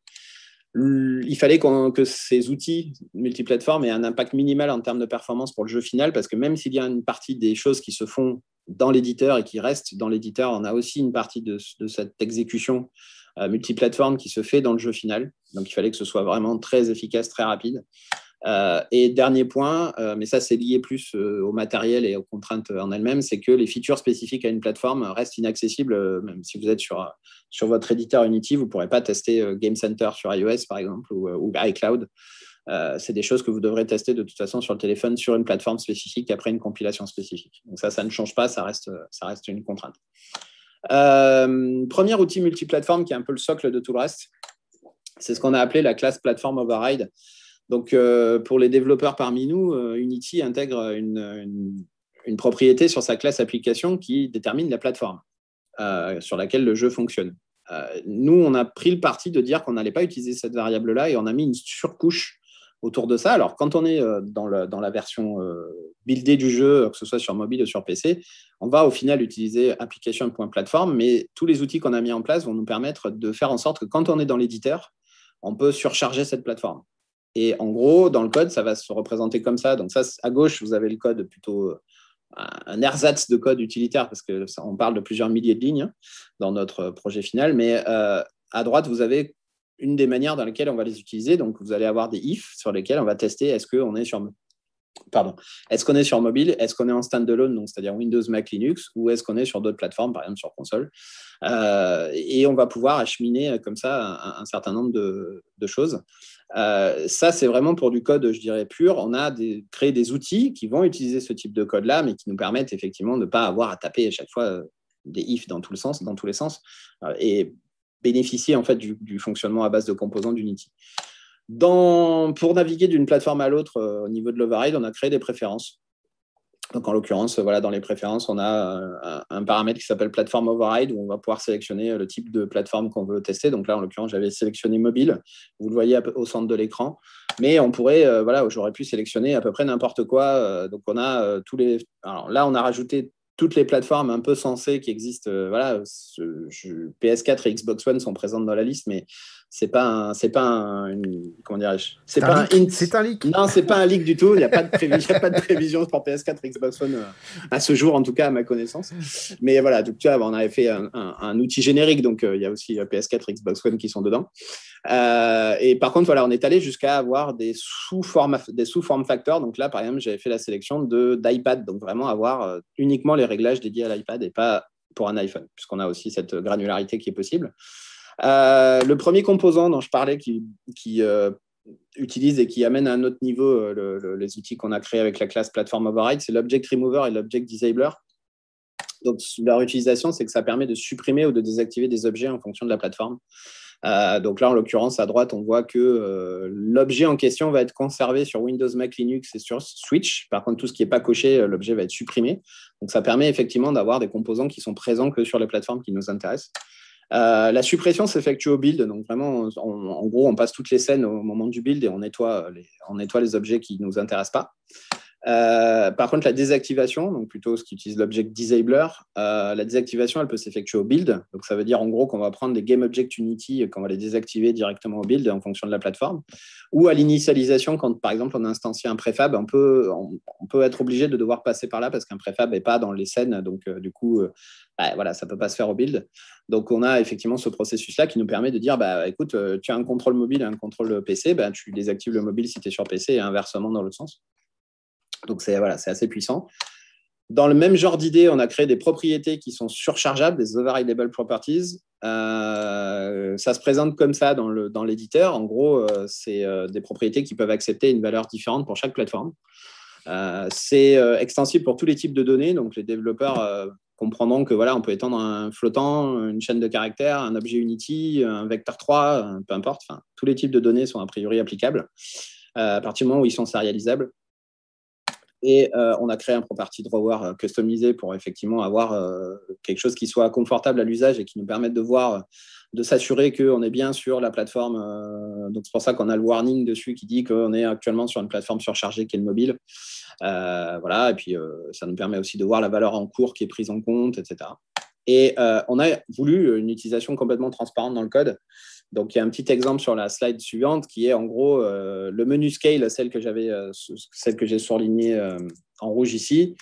Hum, il fallait que ces outils multiplateformes aient un impact minimal en termes de performance pour le jeu final, parce que même s'il y a une partie des choses qui se font dans l'éditeur et qui restent dans l'éditeur, on a aussi une partie de, cette exécution euh, multiplateforme qui se fait dans le jeu final. Donc il fallait que ce soit vraiment très efficace, très rapide. Euh, et dernier point, euh, mais ça c'est lié plus euh, au matériel et aux contraintes en elles-mêmes, c'est que les features spécifiques à une plateforme restent inaccessibles, même si vous êtes sur, sur votre éditeur Unity, vous ne pourrez pas tester Game Center sur iOS par exemple ou, iCloud. c'est des choses que vous devrez tester de toute façon sur le téléphone, sur une plateforme spécifique, après une compilation spécifique. Donc ça, ça ne change pas, ça reste, ça reste une contrainte. premier outil multiplateforme qui est un peu le socle de tout le reste, c'est ce qu'on a appelé la classe Platform Override. Donc, euh, pour les développeurs parmi nous, euh, Unity intègre une, propriété sur sa classe application qui détermine la plateforme euh, sur laquelle le jeu fonctionne. nous, on a pris le parti de dire qu'on n'allait pas utiliser cette variable-là et on a mis une surcouche autour de ça. Alors, quand on est dans, la version buildée du jeu, que ce soit sur mobile ou sur PC, on va au final utiliser application.platform, mais tous les outils qu'on a mis en place vont nous permettre de faire en sorte que quand on est dans l'éditeur, on peut surcharger cette plateforme. Et en gros, dans le code, ça va se représenter comme ça. Donc ça, à gauche, vous avez le code plutôt euh, un ersatz de code utilitaire, parce qu'on parle de plusieurs milliers de lignes hein, dans notre projet final. Mais euh, à droite, vous avez une des manières dans lesquelles on va les utiliser. Donc, vous allez avoir des ifs sur lesquels on va tester est-ce qu'on est sur pardon, est-ce qu'on est sur mobile, est-ce qu'on est en standalone, donc c'est-à-dire Windows, Mac, Linux, ou est-ce qu'on est sur d'autres plateformes, par exemple sur console. Euh, et on va pouvoir acheminer comme ça un, certain nombre de choses. Euh, ça, c'est vraiment pour du code, je dirais, pur. On a créé des outils qui vont utiliser ce type de code-là, mais qui nous permettent effectivement de ne pas avoir à taper à chaque fois euh, des ifs dans, sens, dans tous les sens euh, et bénéficier en fait du, fonctionnement à base de composants d'Unity. pour naviguer d'une plateforme à l'autre au niveau de l'override, on a créé des préférences. Donc en l'occurrence, euh, voilà, dans les préférences, on a euh, un paramètre qui s'appelle Platform override où on va pouvoir sélectionner euh, le type de plateforme qu'on veut tester. Donc là, en l'occurrence, j'avais sélectionné mobile. Vous le voyez au centre de l'écran. Mais on pourrait, voilà, j'aurais pu sélectionner à peu près n'importe quoi. donc on a tous les. Alors là, on a rajouté toutes les plateformes un peu sensées qui existent. voilà, PS4 et Xbox One sont présentes dans la liste, mais c'est pas un, c'est pas un, comment c'est pas un, C'est un leak. Non, c'est pas un leak du tout. Il n'y a, pas de pas de prévision pour PS4, Xbox One euh, à ce jour, en tout cas à ma connaissance. Mais voilà, donc tu vois, on avait fait un, outil générique, donc euh, il y a aussi euh, PS4, Xbox One qui sont dedans. et par contre, voilà, on est allé jusqu'à avoir des sous-formes, des sous facteurs. Donc là, par exemple, j'avais fait la sélection de d'iPad, donc vraiment avoir uniquement les réglages dédiés à l'iPad et pas pour un iPhone, puisqu'on a aussi cette granularité qui est possible. Euh, le premier composant dont je parlais qui, euh, utilise et qui amène à un autre niveau euh, les outils qu'on a créés avec la classe Platform Override, c'est l'Object Remover et l'Object Disabler. Donc, leur utilisation, c'est que ça permet de supprimer ou de désactiver des objets en fonction de la plateforme. donc là, en l'occurrence, à droite, on voit que l'objet en question va être conservé sur Windows, Mac, Linux et sur Switch. Par contre, tout ce qui n'est pas coché, l'objet va être supprimé. Donc ça permet effectivement d'avoir des composants qui sont présents que sur les plateformes qui nous intéressent. Euh, la suppression s'effectue au build, donc vraiment, en gros, on passe toutes les scènes au moment du build et on nettoie les objets qui ne nous intéressent pas. Euh, par contre, la désactivation, donc plutôt ce qui utilise l'object disabler, euh, la désactivation, elle peut s'effectuer au build. Donc, ça veut dire en gros qu'on va prendre des game object unity qu'on va les désactiver directement au build en fonction de la plateforme. Ou à l'initialisation, quand par exemple on instancie un préfab, on peut, être obligé de devoir passer par là parce qu'un préfab n'est pas dans les scènes. Donc, euh, du coup, bah, voilà, ça ne peut pas se faire au build. Donc, on a effectivement ce processus-là qui nous permet de dire bah, écoute, tu as un contrôle mobile et un contrôle PC, bah, tu désactives le mobile si tu es sur PC et inversement dans l'autre sens. Donc c'est assez puissant. Dans le même genre d'idée, on a créé des propriétés qui sont surchargeables, des overridable properties. Euh, ça se présente comme ça dans l'éditeur. Dans en gros, euh, c'est euh, des propriétés qui peuvent accepter une valeur différente pour chaque plateforme. c'est extensible pour tous les types de données. Donc les développeurs comprendront que voilà, on peut étendre un flottant, une chaîne de caractères, un objet Unity, un vecteur 3, peu importe. tous les types de données sont a priori applicables à partir du moment où ils sont sérialisables et euh, on a créé un property drawer euh, customisé pour effectivement avoir euh, quelque chose qui soit confortable à l'usage et qui nous permette de voir, de s'assurer qu'on est bien sur la plateforme. donc c'est pour ça qu'on a le warning dessus qui dit qu'on est actuellement sur une plateforme surchargée qui est le mobile. voilà, et puis ça nous permet aussi de voir la valeur en cours qui est prise en compte, etc. Et on a voulu une utilisation complètement transparente dans le code. Donc, il y a un petit exemple sur la slide suivante qui est en gros euh, le menu scale, celle que j'avais, euh, celle que j'ai surlignée euh, en rouge ici.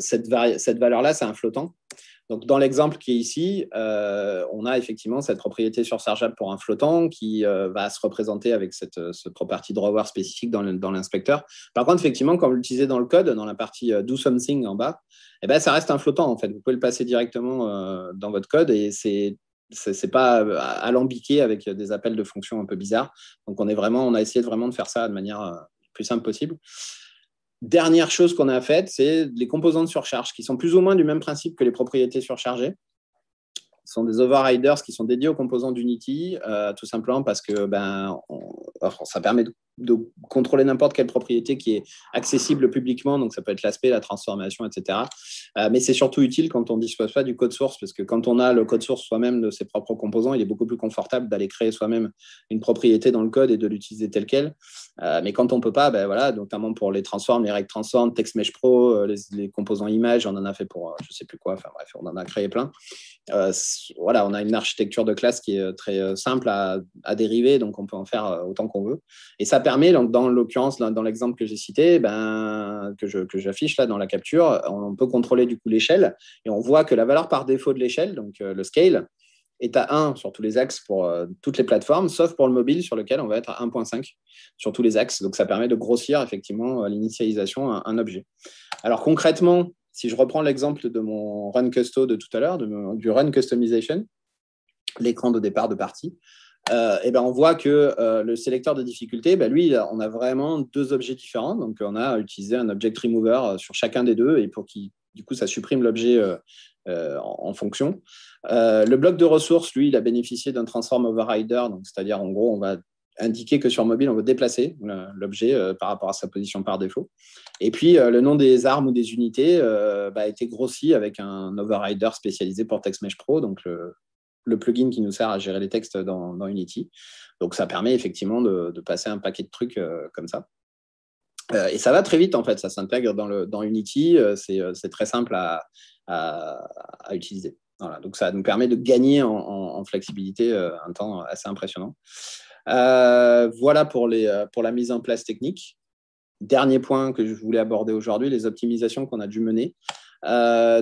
cette, cette valeur-là, c'est un flottant. Donc, dans l'exemple qui est ici, on a effectivement cette propriété surchargeable pour un flottant qui va se représenter avec cette, ce property drawer spécifique dans l'inspecteur. Par contre, effectivement, quand vous l'utilisez dans le code, dans la partie do something en bas, eh ben ça reste un flottant en fait. Vous pouvez le passer directement dans votre code et c'est ce n'est pas euh, alambiqué avec des appels de fonctions un peu bizarres. Donc on est vraiment, on a essayé vraiment de faire ça de manière euh, plus simple possible. Dernière chose qu'on a faite, c'est les de surcharge, qui sont plus ou moins du même principe que les propriétés surchargées. Ce sont des overriders qui sont dédiés aux composants d'Unity, euh, tout simplement parce que ben, ça permet de de contrôler n'importe quelle propriété qui est accessible publiquement, donc ça peut être l'aspect, la transformation, etc. Euh, mais c'est surtout utile quand on ne dispose pas du code source, parce que quand on a le code source soi-même de ses propres composants, il est beaucoup plus confortable d'aller créer soi-même une propriété dans le code et de l'utiliser telle qu'elle. Euh, mais quand on ne peut pas, ben voilà, notamment pour les transforms, les règles transform, TextMesh Pro, euh, les, composants images, on en a fait pour je ne sais plus quoi, enfin bref, on en a créé plein. voilà, on a une architecture de classe qui est très simple à, dériver, donc on peut en faire autant qu'on veut. Et ça dans l'occurrence, dans l'exemple que j'ai cité, ben, que j'affiche là dans la capture, on peut contrôler du coup l'échelle et on voit que la valeur par défaut de l'échelle, donc euh, le scale, est à 1 sur tous les axes pour euh, toutes les plateformes, sauf pour le mobile sur lequel on va être à 1.5 sur tous les axes. Donc ça permet de grossir effectivement l'initialisation à un objet. Alors concrètement, si je reprends l'exemple de mon run custom de tout à l'heure, du run customization, l'écran de départ de partie, euh, ben, on voit que euh, le sélecteur de difficulté, ben lui, on a vraiment deux objets différents. Donc, on a utilisé un object remover euh, sur chacun des deux et pour qui, du coup, ça supprime l'objet en, fonction. le bloc de ressources, lui, il a bénéficié d'un transform overrider. Donc, c'est-à-dire, en gros, on va indiquer que sur mobile, on veut déplacer l'objet par rapport à sa position par défaut. Et puis, le nom des armes ou des unités ben, a été grossi avec un overrider spécialisé pour TextMesh Pro, donc le plugin qui nous sert à gérer les textes dans, Unity. Donc ça permet effectivement de, passer un paquet de trucs euh, comme ça. Euh, et ça va très vite en fait, ça s'intègre dans, le, dans Unity, euh, c'est très simple à, à, utiliser. donc ça nous permet de gagner en, flexibilité un temps assez impressionnant. voilà pour, les, pour la mise en place technique. Dernier point que je voulais aborder aujourd'hui, les optimisations qu'on a dû mener.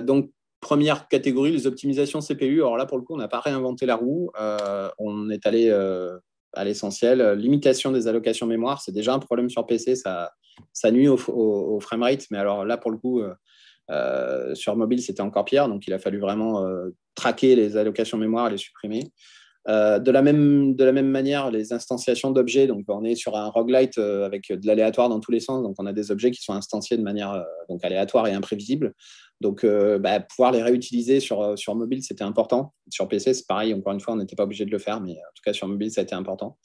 donc Première catégorie, les optimisations CPU. Alors là, pour le coup, on n'a pas réinventé la roue. Euh, on est allé euh, à l'essentiel. Limitation des allocations mémoire, c'est déjà un problème sur PC. Ça, nuit au, au, framerate. Mais alors là, pour le coup, euh, sur mobile, c'était encore pire. Donc, il a fallu vraiment traquer les allocations mémoire et les supprimer. Euh, de, la même, de la même manière, les instanciations d'objets, donc on est sur un roguelite euh, avec de l'aléatoire dans tous les sens, donc on a des objets qui sont instanciés de manière euh, donc aléatoire et imprévisible. Donc bah, pouvoir les réutiliser sur, sur mobile, c'était important. Sur PC, c'est pareil, encore une fois, on n'était pas obligé de le faire, mais en tout cas sur mobile, ça a été important.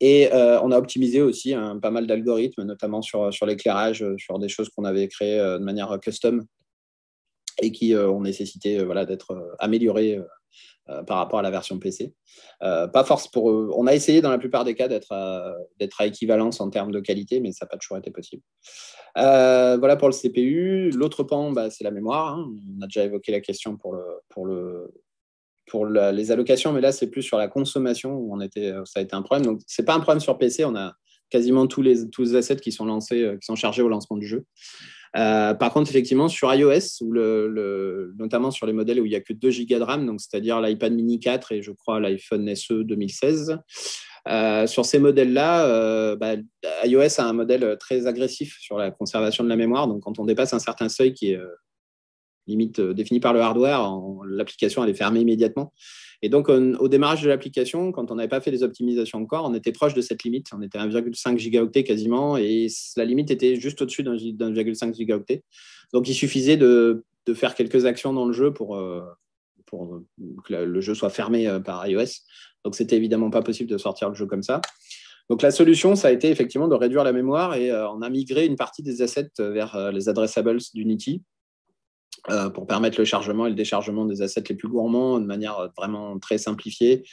Et on a optimisé aussi hein, pas mal d'algorithmes, notamment sur, sur l'éclairage, sur des choses qu'on avait créées de manière custom et qui ont nécessité voilà, d'être améliorées euh, par rapport à la version PC. Euh, pas force pour, on a essayé dans la plupart des cas d'être à, euh, à, équivalence en termes de qualité, mais ça n'a pas toujours été possible. voilà pour le CPU. L'autre pan, bah, c'est la mémoire. Hein. On a déjà évoqué la question pour les allocations, mais là, c'est plus sur la consommation où ça a été un problème. Donc, ce pas un problème sur PC, on a quasiment tous les, tous les assets qui sont lancés, qui sont chargés au lancement du jeu. Euh, par contre, effectivement, sur iOS, notamment sur les modèles où il n'y a que 2 Go de RAM, c'est-à-dire l'iPad mini 4 et je crois l'iPhone e SE 2016, euh, sur ces modèles-là, euh, bah, iOS a un modèle très agressif sur la conservation de la mémoire. Donc, quand on dépasse un certain seuil qui est limite défini par le hardware, l'application est fermée immédiatement. Et donc, au démarrage de l'application, quand on n'avait pas fait des optimisations encore, on était proche de cette limite. On était à 1,5 gigaoctets quasiment, et la limite était juste au-dessus 1,5 gigaoctet. Donc, il suffisait de, faire quelques actions dans le jeu pour, euh, euh, que le jeu soit fermé euh, par iOS. Donc, c'était évidemment pas possible de sortir le jeu comme ça. Donc la solution, ça a été effectivement de réduire la mémoire et on a migré une partie des assets vers les addressables d'Unity. Euh, pour permettre le chargement et le déchargement des assets les plus gourmands de manière euh, vraiment très simplifiée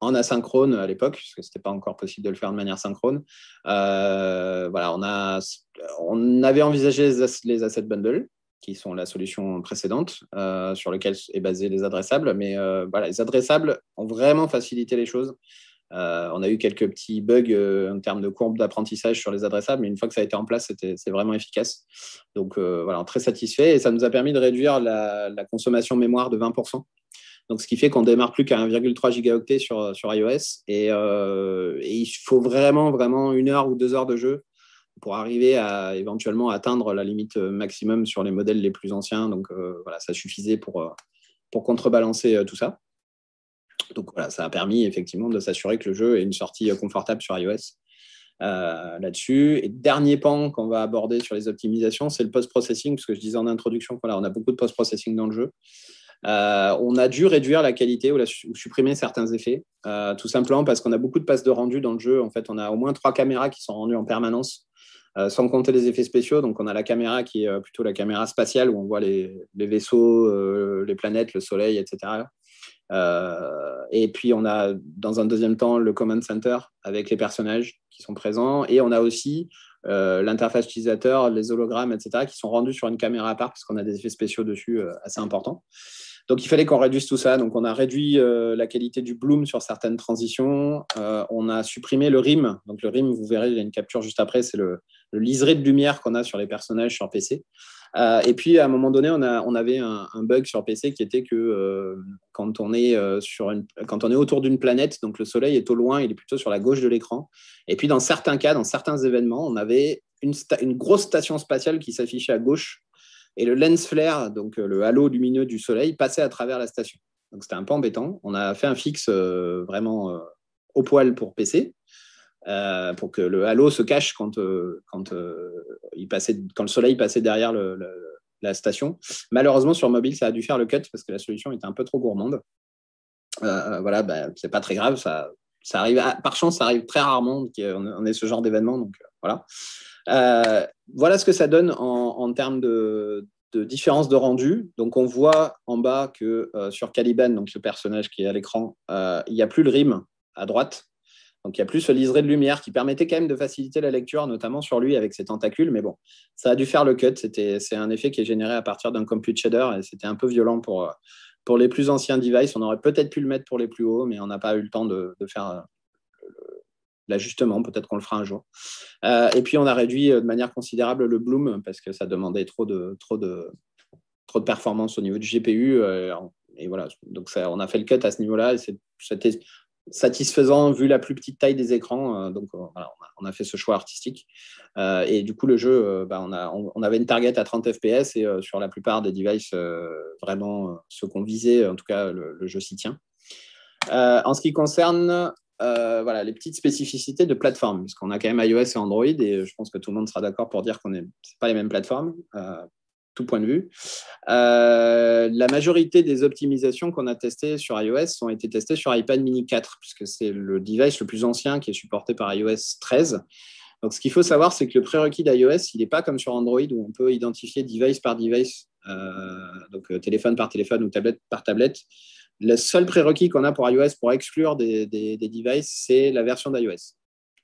en asynchrone à l'époque, puisque ce n'était pas encore possible de le faire de manière synchrone. Euh, voilà, on, a, on avait envisagé les, assets bundles, qui sont la solution précédente sur laquelle est basé les adressables. Mais voilà, les adressables ont vraiment facilité les choses euh, on a eu quelques petits bugs euh, en termes de courbe d'apprentissage sur les adressables, mais une fois que ça a été en place, c'est vraiment efficace. Donc euh, voilà, très satisfait. Et ça nous a permis de réduire la, consommation mémoire de 20%. Donc, ce qui fait qu'on démarre plus qu'à 1,3 gigaoctets sur, iOS. Et, il faut vraiment, vraiment une heure ou deux heures de jeu pour arriver à éventuellement atteindre la limite maximum sur les modèles les plus anciens. Donc voilà, ça suffisait pour contrebalancer tout ça. Donc voilà, ça a permis effectivement de s'assurer que le jeu ait une sortie confortable sur iOS euh, là-dessus. Et dernier pan qu'on va aborder sur les optimisations, c'est le post-processing, parce que je disais en introduction qu'on a beaucoup de post-processing dans le jeu. Euh, on a dû réduire la qualité ou, supprimer certains effets, euh, tout simplement parce qu'on a beaucoup de passes de rendu dans le jeu. En fait, on a au moins trois caméras qui sont rendues en permanence, sans compter les effets spéciaux. Donc, on a la caméra qui est plutôt la caméra spatiale où on voit les vaisseaux, les planètes, le soleil, etc. Euh, et puis on a dans un deuxième temps le Command Center avec les personnages qui sont présents. Et on a aussi euh, l'interface utilisateur, les hologrammes, etc., qui sont rendus sur une caméra à part, parce qu'on a des effets spéciaux dessus euh, assez importants. Donc, il fallait qu'on réduise tout ça. Donc, on a réduit la qualité du bloom sur certaines transitions. on a supprimé le rim. Donc, le rim, vous verrez, il y a une capture juste après. C'est le liseré de lumière qu'on a sur les personnages sur PC. Euh, et puis, à un moment donné, on, avait un, bug sur PC qui était que euh, quand, on est, euh, sur une, quand on est autour d'une planète, donc le Soleil est au loin, il est plutôt sur la gauche de l'écran. Et puis, dans certains cas, dans certains événements, on avait une, grosse station spatiale qui s'affichait à gauche et le lens flare, donc le halo lumineux du Soleil, passait à travers la station. Donc, c'était un peu embêtant. On a fait un fixe vraiment au poil pour PC. Euh, pour que le halo se cache quand, euh, quand, euh, il passait, quand le soleil passait derrière la station. Malheureusement, sur mobile, ça a dû faire le cut parce que la solution était un peu trop gourmande. voilà, bah, c'est pas très grave, ça, ça arrive ah, par chance, ça arrive très rarement qu'on ait ce genre d'événement. Donc voilà. voilà ce que ça donne en, termes de, différence de rendu. Donc on voit en bas que sur Caliban, donc ce personnage qui est à l'écran, il n'y a plus le rime à droite. Donc il y a plus ce liseré de lumière qui permettait quand même de faciliter la lecture, notamment sur lui avec ses tentacules. Mais bon, ça a dû faire le cut. C'est un effet qui est généré à partir d'un compute shader et c'était un peu violent pour, euh, pour les plus anciens devices. On aurait peut-être pu le mettre pour les plus hauts, mais on n'a pas eu le temps de, faire euh, l'ajustement. Peut-être qu'on le fera un jour. Euh, et puis on a réduit de manière considérable le bloom parce que ça demandait trop de, trop de, trop de performance au niveau du GPU. et voilà, donc on a fait le cut à ce niveau-là satisfaisant vu la plus petite taille des écrans. Euh, donc euh, on, a, fait ce choix artistique. Euh, et du coup, le jeu, bah, on, on, avait une target à 30 FPS et sur la plupart des devices, vraiment ce qu'on visait, en tout cas, le, jeu s'y tient. en ce qui concerne voilà, les petites spécificités de plateforme, puisqu'on a quand même iOS et Android, et je pense que tout le monde sera d'accord pour dire qu'on n'est pas les mêmes plateformes tout point de vue. Euh, la majorité des optimisations qu'on a testées sur iOS ont été testées sur iPad mini 4, puisque c'est le device le plus ancien qui est supporté par iOS 13. Donc, ce qu'il faut savoir, c'est que le prérequis d'iOS, il n'est pas comme sur Android où on peut identifier device par device, euh, donc euh, téléphone par téléphone ou tablette par tablette. Le seul prérequis qu'on a pour iOS pour exclure des, des devices, c'est la version d'iOS.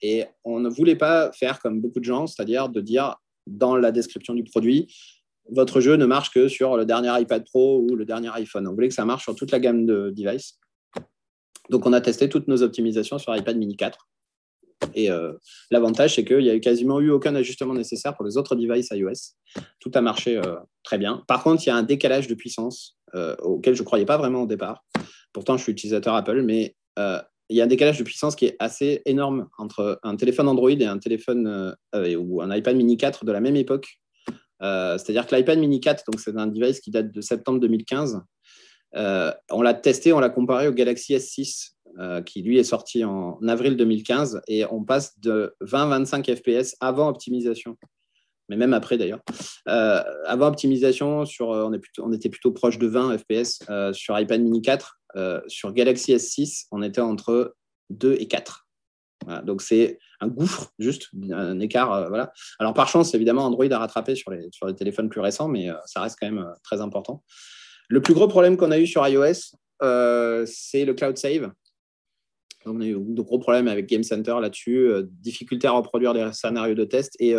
Et on ne voulait pas faire comme beaucoup de gens, c'est-à-dire de dire dans la description du produit, votre jeu ne marche que sur le dernier iPad Pro ou le dernier iPhone. On voulez que ça marche sur toute la gamme de devices. Donc, on a testé toutes nos optimisations sur iPad mini 4. Et euh, l'avantage, c'est qu'il n'y a eu quasiment eu aucun ajustement nécessaire pour les autres devices iOS. Tout a marché euh, très bien. Par contre, il y a un décalage de puissance euh, auquel je ne croyais pas vraiment au départ. Pourtant, je suis utilisateur Apple, mais il y a un décalage de puissance qui est assez énorme entre un téléphone Android et un téléphone ou un iPad mini 4 de la même époque euh, c'est-à-dire que l'iPad mini 4, donc c'est un device qui date de septembre 2015. Euh, on l'a testé, on l'a comparé au Galaxy S6 euh, qui lui est sorti en avril 2015 et on passe de 20-25 FPS avant optimisation, mais même après d'ailleurs. avant optimisation, on, était plutôt proche de 20 FPS sur iPad mini 4. sur Galaxy S6, on était entre 2 et 4 donc c'est un gouffre, juste un écart. Euh, voilà. Alors par chance, évidemment, Android a rattrapé sur les, téléphones plus récents, mais euh, ça reste quand même euh, très important. Le plus gros problème qu'on a eu sur iOS, c'est le cloud save. On a eu de gros problèmes avec Game Center là-dessus, difficulté à reproduire des scénarios de test et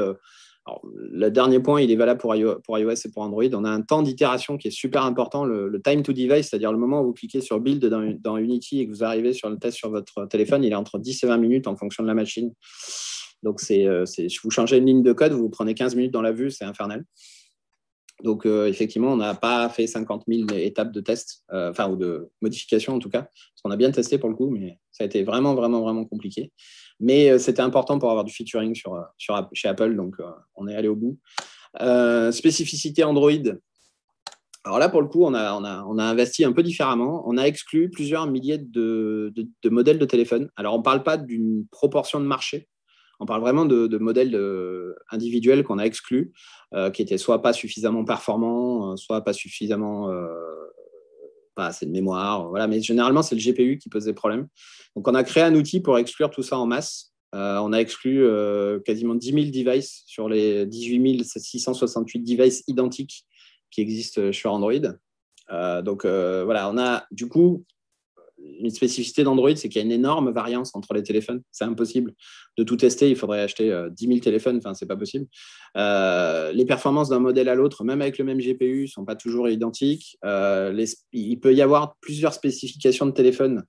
alors, le dernier point, il est valable pour, iOS et pour Android. On a un temps d'itération qui est super important, le, time to device, c'est-à-dire le moment où vous cliquez sur build dans, Unity et que vous arrivez sur le test sur votre téléphone, il est entre 10 et 20 minutes en fonction de la machine. Donc, euh, si vous changez une ligne de code, vous, prenez 15 minutes dans la vue, c'est infernal. Donc, euh, effectivement, on n'a pas fait 50 000 étapes de test, euh, enfin, ou de modification en tout cas, parce qu'on a bien testé pour le coup, mais ça a été vraiment, vraiment, vraiment compliqué. Mais euh, c'était important pour avoir du featuring sur, euh, chez Apple, donc euh, on est allé au bout. spécificité Android. Alors là, pour le coup, on a, on, a, investi un peu différemment. On a exclu plusieurs milliers de, modèles de téléphone. Alors, on ne parle pas d'une proportion de marché. On parle vraiment de, de modèles individuels qu'on a exclus, qui étaient soit pas suffisamment performants, soit pas suffisamment c'est de mémoire. Voilà. Mais généralement, c'est le GPU qui pose des problèmes. Donc, on a créé un outil pour exclure tout ça en masse. Euh, on a exclu euh, quasiment 10 000 devices sur les 18 668 devices identiques qui existent euh, sur Android. donc voilà, on a du coup une spécificité d'Android, c'est qu'il y a une énorme variance entre les téléphones. C'est impossible de tout tester. Il faudrait acheter 10 euh, 000 téléphones. Enfin, n'est pas possible. Euh, les performances d'un modèle à l'autre, même avec le même GPU, ne sont pas toujours identiques. Euh, il peut y avoir plusieurs spécifications de téléphones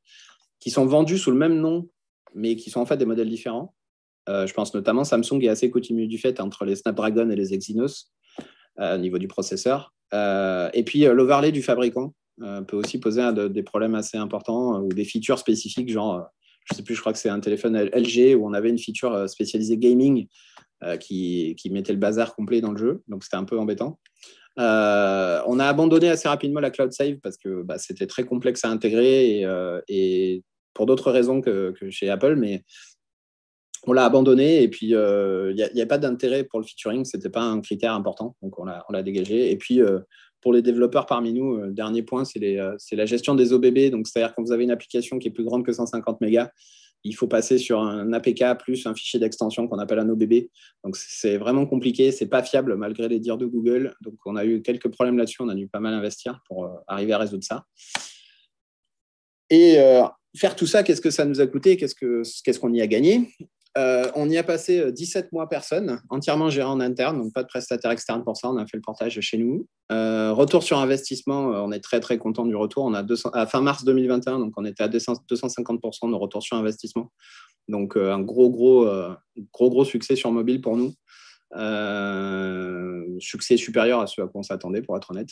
qui sont vendues sous le même nom, mais qui sont en fait des modèles différents. je pense notamment Samsung est assez continu du fait entre les Snapdragon et les Exynos au niveau du processeur. et puis l'overlay du fabricant euh, peut aussi poser des problèmes assez importants euh, ou des features spécifiques, genre, euh, je sais plus, je crois que c'est un téléphone LG où on avait une feature spécialisée gaming qui, qui, mettait le bazar complet dans le jeu, donc c'était un peu embêtant. on a abandonné assez rapidement la cloud save parce que bah, c'était très complexe à intégrer et, pour d'autres raisons que, chez Apple, mais on l'a abandonné et puis il n'y a, pas d'intérêt pour le featuring, Ce c'était pas un critère important, donc on l'a dégagé. Et puis pour les développeurs parmi nous, le euh, dernier point, euh, c'est la gestion des OBB. Donc, c'est-à-dire quand vous avez une application qui est plus grande que 150 mégas, il faut passer sur un APK plus un fichier d'extension qu'on appelle un OBB. Donc, c'est vraiment compliqué, c'est pas fiable malgré les dires de Google. Donc, on a eu quelques problèmes là-dessus, on a dû pas mal investir pour euh, arriver à résoudre ça. Et faire tout ça, qu'est-ce que ça nous a coûté Qu'est-ce qu'on y a gagné euh, on y a passé 17 euh, mois personne, entièrement géré en interne, donc pas de prestataire externe pour ça. On a fait le portage chez nous. Euh, retour sur investissement, on est très très content du retour. On a à fin mars 2021, donc on était à 250% de retour sur investissement. Donc un gros gros gros gros succès sur mobile pour nous. succès supérieur à ce à quoi on s'attendait, pour être honnête.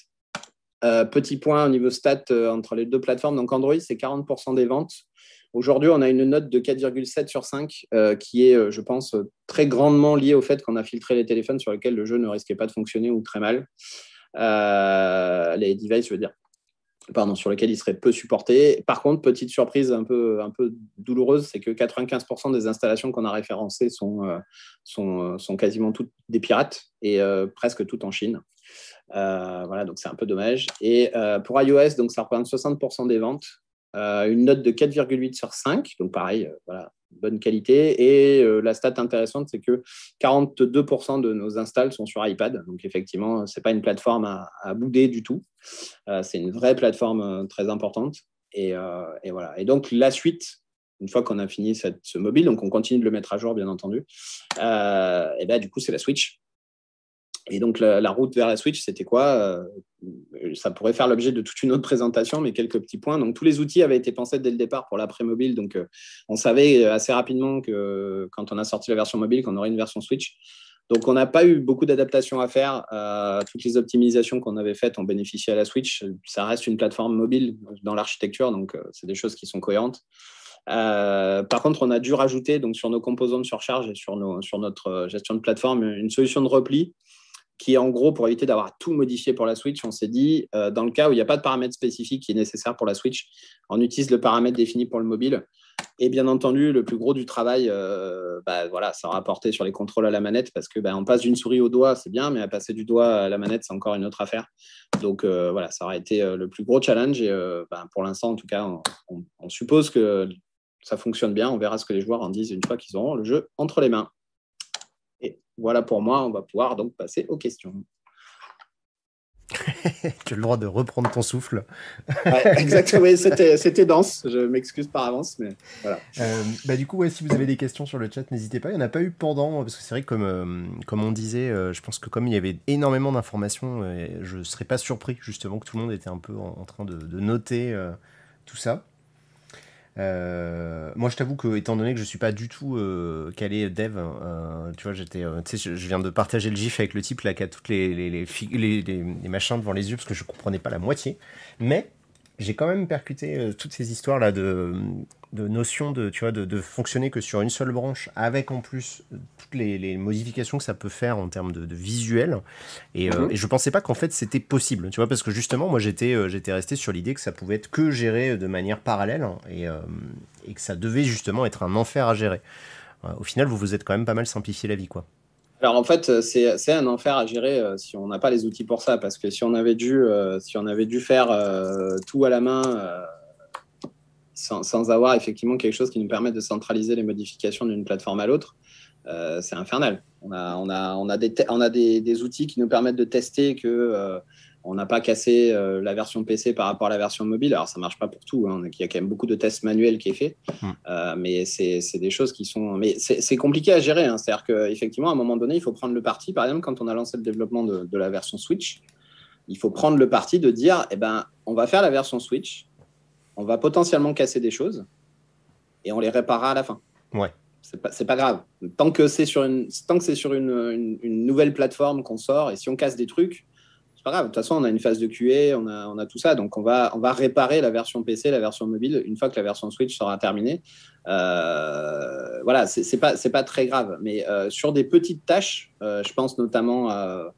petit point au niveau stats entre les deux plateformes. Donc Android, c'est 40% des ventes Aujourd'hui, on a une note de 4,7 sur 5 euh, qui est, euh, je pense, euh, très grandement liée au fait qu'on a filtré les téléphones sur lesquels le jeu ne risquait pas de fonctionner ou très mal. les devices, je veux dire. Pardon, sur lesquels il serait peu supporté. Par contre, petite surprise un peu, un peu douloureuse, c'est que 95% des installations qu'on a référencées sont, sont, quasiment toutes des pirates et presque toutes en Chine. voilà, donc c'est un peu dommage. Et pour iOS, donc ça représente 60% des ventes. Euh, une note de 4,8 sur 5, donc pareil, euh, voilà, bonne qualité. Et euh, la stat intéressante, c'est que 42% de nos installs sont sur iPad. Donc effectivement, ce n'est pas une plateforme à, bouder du tout. c'est une vraie plateforme très importante. Et, voilà. Et donc la suite, une fois qu'on a fini cette, ce mobile, donc on continue de le mettre à jour, bien entendu, et ben, du coup, c'est la Switch. Et donc, la, route vers la Switch, c'était quoi euh, Ça pourrait faire l'objet de toute une autre présentation, mais quelques petits points. Donc, tous les outils avaient été pensés dès le départ pour l'après-mobile. Donc, euh, on savait euh, assez rapidement que quand on a sorti la version mobile, qu'on aurait une version Switch. Donc, on n'a pas eu beaucoup d'adaptations à faire. toutes les optimisations qu'on avait faites ont bénéficié à la Switch. Ça reste une plateforme mobile dans l'architecture, donc c'est des choses qui sont cohérentes. par contre, on a dû rajouter donc, sur nos composants de surcharge et sur notre gestion de plateforme une solution de repli qui en gros, pour éviter d'avoir tout modifié pour la Switch, on s'est dit, euh, dans le cas où il n'y a pas de paramètre spécifique qui est nécessaire pour la Switch, on utilise le paramètre défini pour le mobile. Et bien entendu, le plus gros du travail, euh, bah, voilà, ça aura porté sur les contrôles à la manette, parce qu'on bah, passe d'une souris au doigt, c'est bien, mais à passer du doigt à la manette, c'est encore une autre affaire. Donc euh, voilà, ça aura été le plus gros challenge. Et bah, pour l'instant, en tout cas, on, on suppose que ça fonctionne bien. On verra ce que les joueurs en disent une fois qu'ils auront le jeu entre les mains. Voilà pour moi, on va pouvoir donc passer aux questions. tu as le droit de reprendre ton souffle. exactement, c'était dense, je m'excuse par avance, mais euh, bah, du coup, si vous avez des questions sur le chat, n'hésitez pas. Il n'y en a pas eu pendant, parce que c'est vrai que comme, euh, comme on disait, euh, je pense que comme il y avait énormément d'informations, je ne serais pas surpris justement que tout le monde était un peu en, train de noter tout ça. Euh, moi, je t'avoue que, étant donné que je suis pas du tout euh, calé dev, hein, euh, tu vois, j'étais, euh, tu sais, je, viens de partager le GIF avec le type là qui a toutes les les, les, les, les machins devant les yeux parce que je comprenais pas la moitié. Mais j'ai quand même percuté euh, toutes ces histoires là de, de notion de tu vois de, fonctionner que sur une seule branche avec en plus toutes les, modifications que ça peut faire en termes de, visuel euh, mhm. et, je pensais pas qu'en fait c'était possible tu vois parce que justement moi j'étais euh, j'étais resté sur l'idée que ça pouvait être que géré de manière parallèle hein, et, et que ça devait justement être un enfer à gérer au final vous vous êtes quand même pas mal simplifié la vie quoi alors en fait, euh, c'est un enfer à gérer euh, si on n'a pas les outils pour ça, parce que si on avait dû, euh, si on avait dû faire tout à la main sans, avoir effectivement quelque chose qui nous permette de centraliser les modifications d'une plateforme à l'autre, c'est infernal. On a, on a, des, on a des, outils qui nous permettent de tester que on n'a pas cassé euh, la version PC par rapport à la version mobile. Alors, ça ne marche pas pour tout. Hein. Il y a quand même beaucoup de tests manuels qui est fait. Euh, mais c'est des choses qui sont. Mais c'est compliqué à gérer. Hein. C'est-à-dire qu'effectivement, à un moment donné, il faut prendre le parti. Par exemple, quand on a lancé le développement de, la version Switch, il faut prendre le parti de dire eh ben, on va faire la version Switch, on va potentiellement casser des choses et on les réparera à la fin. Ouais. C'est pas, grave. Tant que c'est sur, une, tant que sur une nouvelle plateforme qu'on sort et si on casse des trucs de toute façon, on a une phase de QA, on a, on a tout ça. Donc, on va, on va réparer la version PC, la version mobile, une fois que la version Switch sera terminée. Euh, voilà, c'est n'est pas, pas très grave. Mais euh, sur des petites tâches, euh, je pense notamment à.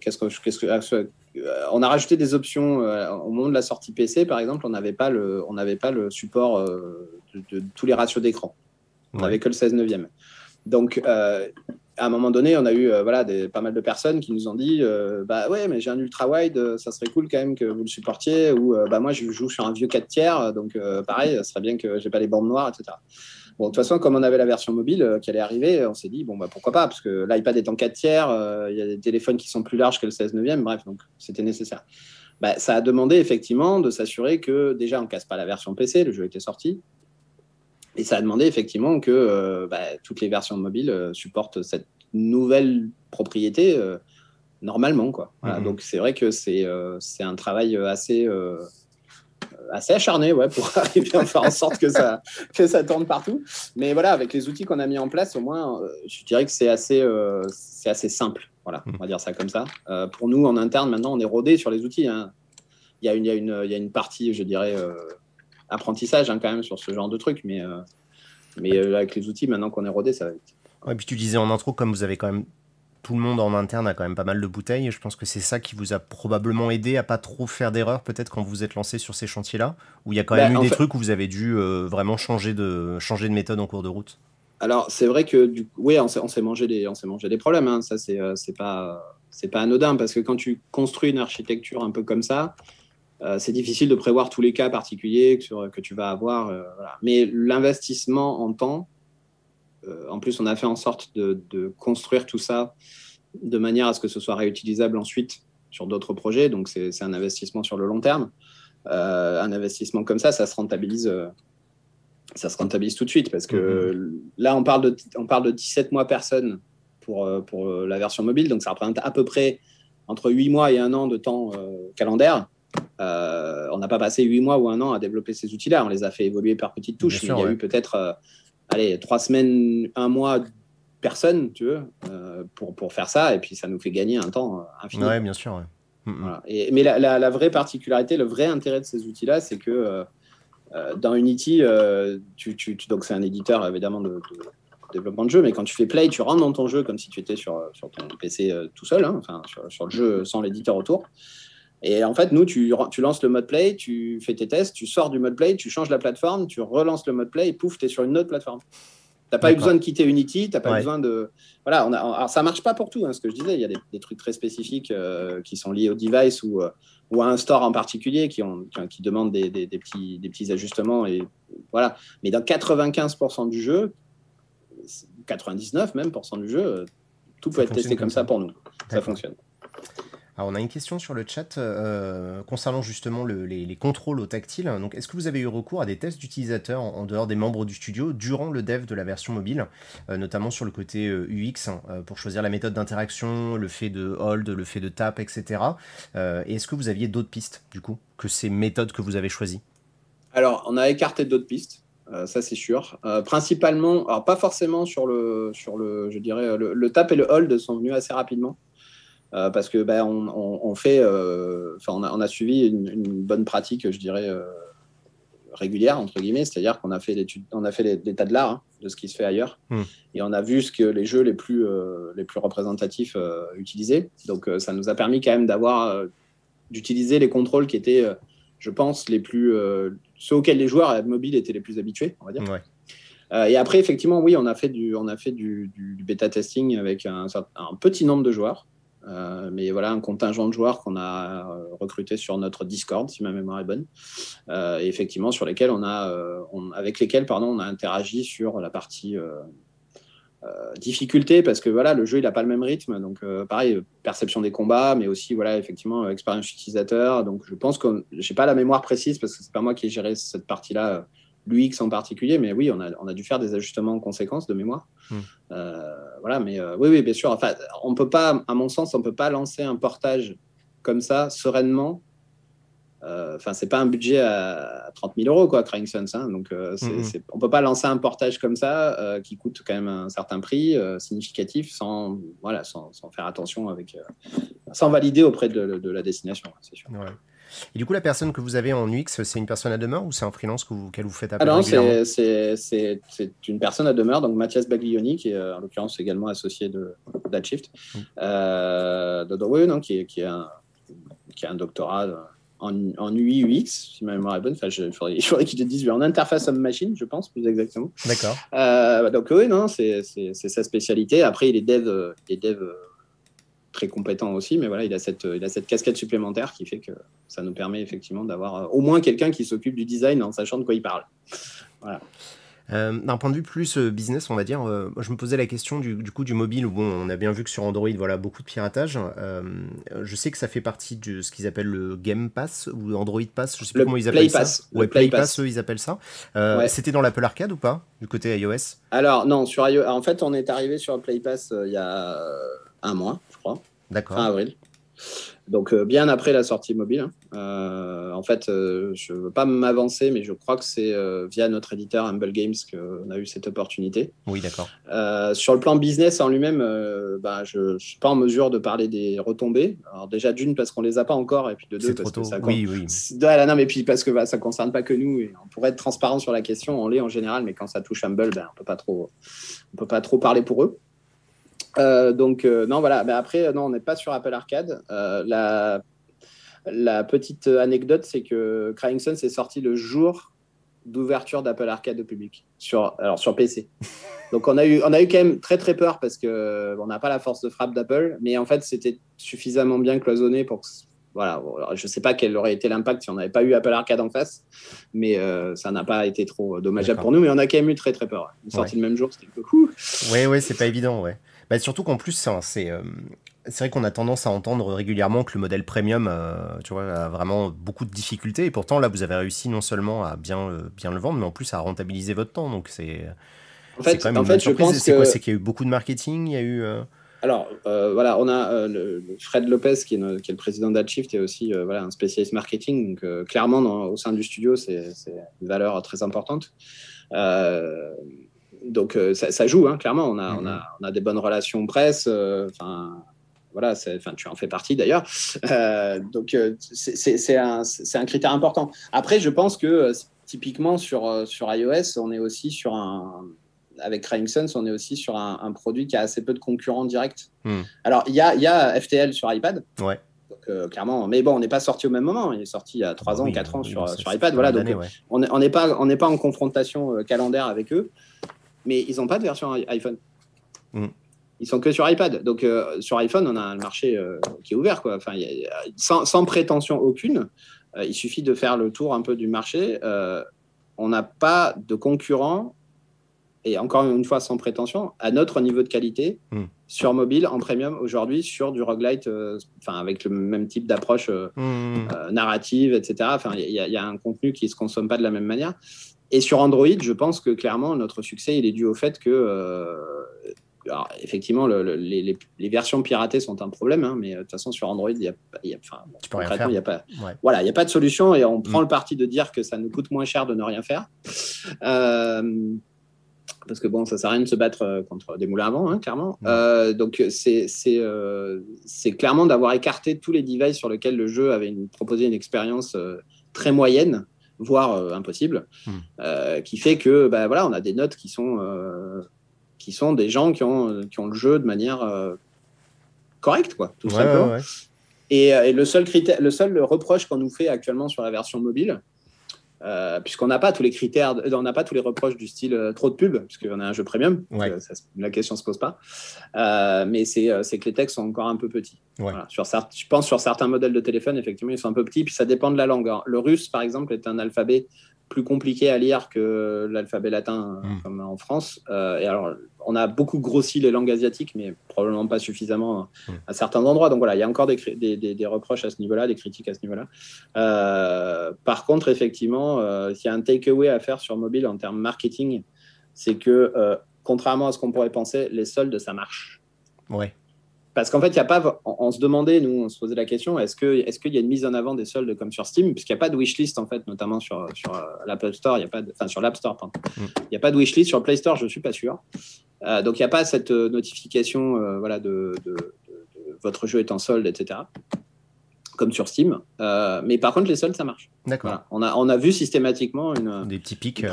qu'est-ce que, ah, on a rajouté des options au moment de la sortie PC, par exemple, on n'avait pas le, pas le support de, tous les ratios d'écran. On n'avait que le 16 neuvième. Donc, à un moment donné, on a eu euh, voilà, des, pas mal de personnes qui nous ont dit euh, Bah ouais, mais j'ai un ultra wide, euh, ça serait cool quand même que vous le supportiez. Ou Bah moi, je joue sur un vieux 4 tiers, donc pareil, ça serait bien que j'ai pas les bandes noires, etc. Bon, de toute façon, comme on avait la version mobile qui allait arriver, on s'est dit Bon, bah pourquoi pas Parce que l'iPad est en 4 tiers, il y a des téléphones qui sont plus larges que le 16 ème bref, donc c'était nécessaire. Bah, ça a demandé effectivement de s'assurer que déjà on casse pas la version PC, le jeu était sorti, et ça a demandé effectivement que euh, bah, toutes les versions mobiles euh, supportent cette nouvelle propriété euh, normalement. Quoi. Mm-hmm. Donc c'est vrai que c'est c'est un travail assez, assez acharné ouais, pour arriver à faire en sorte que ça, que ça tourne partout. Mais voilà, avec les outils qu'on a mis en place, au moins, je dirais que c'est assez, c'est assez simple. Voilà, mm. on va dire ça comme ça. pour nous, en interne, maintenant, on est rodé sur les outils. Hein. Il, y une, y une, il y a une partie, je dirais apprentissage hein, quand même sur ce genre de truc. Mais, euh, mais euh, avec les outils, maintenant qu'on est rodé, ça va vite. et puis tu disais en intro, comme vous avez quand même tout le monde en interne a quand même pas mal de bouteilles. je pense que c'est ça qui vous a probablement aidé à pas trop faire d'erreurs, peut-être quand vous êtes lancé sur ces chantiers-là, où il y a quand bah, même eu des trucs où vous avez dû euh, vraiment changer de, changer de méthode en cours de route. Alors c'est vrai que oui, on s'est mangé des, mangé des problèmes. Hein, ça c'est pas, c'est pas anodin parce que quand tu construis une architecture un peu comme ça, euh, c'est difficile de prévoir tous les cas particuliers que, tu vas avoir. Euh, Mais l'investissement en temps, euh, en plus, on a fait en sorte de, construire tout ça de manière à ce que ce soit réutilisable ensuite sur d'autres projets. Donc, c'est un investissement sur le long terme. un investissement comme ça, ça se rentabilise. ça se rentabilise tout de suite parce que mm-hmm. là, on parle, de, on parle de 17 mois personne pour, pour la version mobile. Donc, ça représente à peu près entre 8 mois et un an de temps calendaire euh, on n'a pas passé huit mois ou un an à développer ces outils-là. On les a fait évoluer par petites touches. il y a eu peut-être, 3 euh, allez, trois semaines, un mois, personne, tu euh, pour, faire ça. Et puis, ça nous fait gagner un temps infini. Oui, bien sûr. Mm, mm. mais la, vraie particularité, le vrai intérêt de ces outils-là, c'est que dans Unity, e tu, donc c'est un éditeur évidemment de, développement de jeu, mais quand tu fais play, tu rentres dans ton jeu comme si tu étais sur, ton PC tout seul, hein, sur, le jeu sans l'éditeur autour. Et en fait, nous, tu, tu, lances le mode play, tu fais tes tests, tu sors du mode play, tu changes la plateforme, tu relances le mode play, et pouf, tu es sur une autre plateforme. T'as pas eu besoin de quitter Unity, t'as pas besoin de. Voilà, on Alors, ça marche pas pour tout, hein, ce que je disais. Il y a des, trucs très spécifiques euh, qui sont liés au device ou, euh, ou à un store en particulier qui, ont, qui demandent des, petits, des petits ajustements. Et, voilà. Mais dans 95% du jeu, 99 même du jeu, euh, tout peut être testé comme ça pour nous. Ça fonctionne. Alors, on a une question sur le chat euh, concernant justement les, contrôles au tactile. Donc, est-ce que vous avez eu recours à des tests d'utilisateurs en, dehors des membres du studio durant le dev de la version mobile, euh, notamment sur le côté euh, UX, hein, pour choisir la méthode d'interaction, le fait de hold, le fait de tap, etc. et est-ce que vous aviez d'autres pistes, du coup, que ces méthodes que vous avez choisies Alors, on a écarté d'autres pistes. ça c'est sûr. principalement, alors pas forcément sur le, sur le, je dirais, le tap et le hold sont venus assez rapidement. Euh, parce que ben on, fait, euh, enfin, on, a, suivi une, bonne pratique, je dirais euh, régulière entre guillemets, c'est-à-dire qu'on a fait on a fait l'état de l'art hein, de ce qui se fait ailleurs, hmm. et on a vu ce que les jeux les plus les plus représentatifs utilisaient. Donc ça nous a permis quand même d'avoir d'utiliser les contrôles qui étaient, je pense, les plus ceux auxquels les joueurs mobiles étaient les plus habitués, on va dire. et après, effectivement, oui, on a fait du, on a fait du, bêta testing avec un, petit nombre de joueurs. Euh, mais voilà, un contingent de joueurs qu'on a euh, recruté sur notre Discord, si ma mémoire est bonne, euh, et effectivement sur lesquels on a, avec lesquels pardon, on a interagi sur la partie difficulté, parce que voilà, le jeu il n'a pas le même rythme, donc pareil, perception des combats, mais aussi voilà, effectivement expérience utilisateur. Donc je pense que j'ai pas la mémoire précise parce que c'est pas moi qui ai géré cette partie-là l'UX en particulier, mais oui, on a, dû faire des ajustements en conséquence de mémoire. Hmm. Euh, voilà, mais euh, oui, oui, bien sûr. Enfin, on peut pas, à mon sens, on peut pas lancer un portage comme ça sereinement. Euh, enfin, n'est c'est pas un budget à 30 000 euros, quoi, Crying Suns. Hein. donc, hmm, hmm. on peut pas lancer un portage comme ça qui coûte quand même un certain prix significatif sans, voilà, sans, faire attention avec, sans valider auprès de, la destination, c'est sûr. Et du coup, la personne que vous avez en UX, c'est une personne à demeure ou c'est un freelance qu'elle vous faites appel ah Alors, c'est une personne à demeure, donc Mathias Baglioni, qui est euh, en l'occurrence également associé d'AdShift, euh, de, qui, qui, a un, qui a un doctorat. Euh, en, en, UI UX, si ma mémoire est bonne. Enfin, je, il faudrait, qu'ils te disent en interface homme-machine, je pense, plus exactement. D'accord. Euh, bah, donc, oui, non, c'est sa spécialité. Après, il est dev, il est dev très compétent aussi, mais voilà, il a, cette, il a cette casquette supplémentaire qui fait que ça nous permet effectivement d'avoir euh, au moins quelqu'un qui s'occupe du design en sachant de quoi il parle. Euh, d'un point de vue plus euh, business, on va dire, je me posais la question du, du coup du mobile où bon, on a bien vu que sur Android, voilà, beaucoup de piratage. je sais que ça fait partie de ce qu'ils appellent le Game Pass ou Android Pass, je sais comment ils appellent Play ça. Pass. Play, Pass. eux, ils appellent ça. C'était dans l'Apple Arcade ou pas, du côté iOS Alors non, sur en fait, on est arrivé sur Play Pass il y a un mois fin avril. Donc euh, bien après la sortie mobile. Hein. Euh, en fait, euh, je ne veux pas m'avancer, mais je crois que c'est via notre éditeur Humble Games qu'on a eu cette opportunité. Oui, d'accord. sur le plan business en lui-même, bah, je ne suis pas en mesure de parler des retombées. Alors déjà d'une parce qu'on les a pas encore, et puis de deux parce que ça. parce que ça concerne pas que nous. Et on pourrait être transparent sur la question, on l'est en général, mais quand ça touche Humble, bah, on peut on peut pas trop parler pour eux. Euh, donc, euh, non, voilà. Mais après, non, on n'est pas sur Apple Arcade. Euh, la, petite anecdote, c'est que Crying Sun s'est sorti le jour d'ouverture d'Apple Arcade au public, sur, alors sur PC. Donc, on a, eu, on a eu quand même très, très peur parce qu'on n'a pas la force de frappe d'Apple. Mais en fait, c'était suffisamment bien cloisonné pour Voilà, je ne sais pas quel aurait été l'impact si on n'avait pas eu Apple Arcade en face, mais ça n'a pas été trop dommageable pour nous. Mais on a quand même eu très très peur. Une sortie le même jour, c'était un peu cool. Oui, oui, c'est pas évident, ouais. Bah, surtout qu'en plus, c'est euh, c'est vrai qu'on a tendance à entendre régulièrement que le modèle premium, euh, tu vois, a vraiment beaucoup de difficultés. Et pourtant, là, vous avez réussi non seulement à bien, bien le vendre, mais en plus à rentabiliser votre temps. Donc, c'est en fait, quand même une fait, surprise. je c'est quoi C'est qu'il y a eu beaucoup de marketing. Il y a eu. Euh Alors, voilà, on a Fred Lopez qui est, qui est le président d'Adshift et aussi voilà, un spécialiste marketing. Donc, clairement, au sein du studio, c'est une valeur très importante. Euh, donc euh, ça, joue, hein, clairement. On a, mhm. on, a, des bonnes relations presse. Euh, enfin, voilà, enfin, tu en fais partie d'ailleurs. Euh, donc c'est un, un, critère important. Après, je pense que typiquement sur, sur iOS, on est aussi sur un, avec Crying on est aussi sur un, produit qui a assez peu de concurrents directs. Hmm. Alors, il y a, y a, FTL sur iPad. Ouais. clairement, mais bon, on n'est pas sorti au même moment. Il est sorti il y a 3 ah ans, 4 ans sur, bah, sur iPad. Voilà, donc on n'est on pas, pas, en confrontation calendaire avec eux mais ils n'ont pas de version iPhone. Mm. Ils sont que sur iPad. Donc euh, sur iPhone, on a un marché euh, qui est ouvert. Quoi. Enfin, sans, prétention aucune, euh, il suffit de faire le tour un peu du marché. on n'a pas de concurrent, et encore une fois sans prétention, à notre niveau de qualité mm. sur mobile, en premium aujourd'hui, sur du roguelite, enfin avec le même type d'approche mm. narrative, etc. Enfin, il y, y, a un contenu qui ne se consomme pas de la même manière. Et sur Android, je pense que clairement, notre succès, il est dû au fait que, euh, effectivement, les, versions piratées sont un problème, hein, mais euh, de toute façon, sur Android, il n'y a, pas, voilà, il a pas de solution et on mm. prend le parti de dire que ça nous coûte moins cher de ne rien faire. Euh, parce que bon, ça sert à rien de se battre contre des moulins à vent, hein, clairement. donc, c'est clairement d'avoir écarté tous les devices sur lesquels le jeu avait proposé une expérience très moyenne voire euh, impossible, hmm. euh, qui fait que bah, voilà, on a des notes qui sont, euh, qui sont des gens qui ont, qui ont le jeu de manière correcte, quoi, tout simplement. Et, et, le seul critère, le seul reproche qu'on nous fait actuellement sur la version mobile, euh, puisqu'on n'a pas tous les critères, on n'a pas tous les reproches du style euh, trop de pub, puisqu'on a un jeu premium, la question ne se pose pas. Euh, mais c'est que les textes sont encore un peu petits. je pense sur certains modèles de téléphone, effectivement, ils sont un peu petits, puis ça dépend de la langue. le russe, par exemple, est un alphabet plus compliqué à lire que l'alphabet latin euh, hmm. comme en France. Euh, et alors, on a beaucoup grossi les langues asiatiques, mais probablement pas suffisamment à hmm. certains endroits. Donc voilà, il y a encore des, des, des, reproches à ce niveau-là, des critiques à ce niveau-là. Euh, par contre, effectivement, s'il y a un takeaway à faire sur mobile en termes marketing, c'est que, contrairement à ce qu'on pourrait penser, les soldes, ça marche. Oui. Parce qu'en fait, il a pas. On, se demandait, nous, on se posait la question est-ce qu'il est y a une mise en avant des soldes comme sur Steam Puisqu'il n'y a pas de wishlist, en fait, notamment sur, sur euh, l'Apple Store, il y a pas sur l'App Store, mm. Il y n'y a pas de wishlist. Sur Play Store, je ne suis pas sûr. Euh, donc, il n'y a pas cette euh, notification voilà, de, de, votre jeu est en solde, etc comme sur Steam. Euh, mais par contre, les soldes, ça marche. D'accord. On, a, on a vu systématiquement une, des petits pics, euh,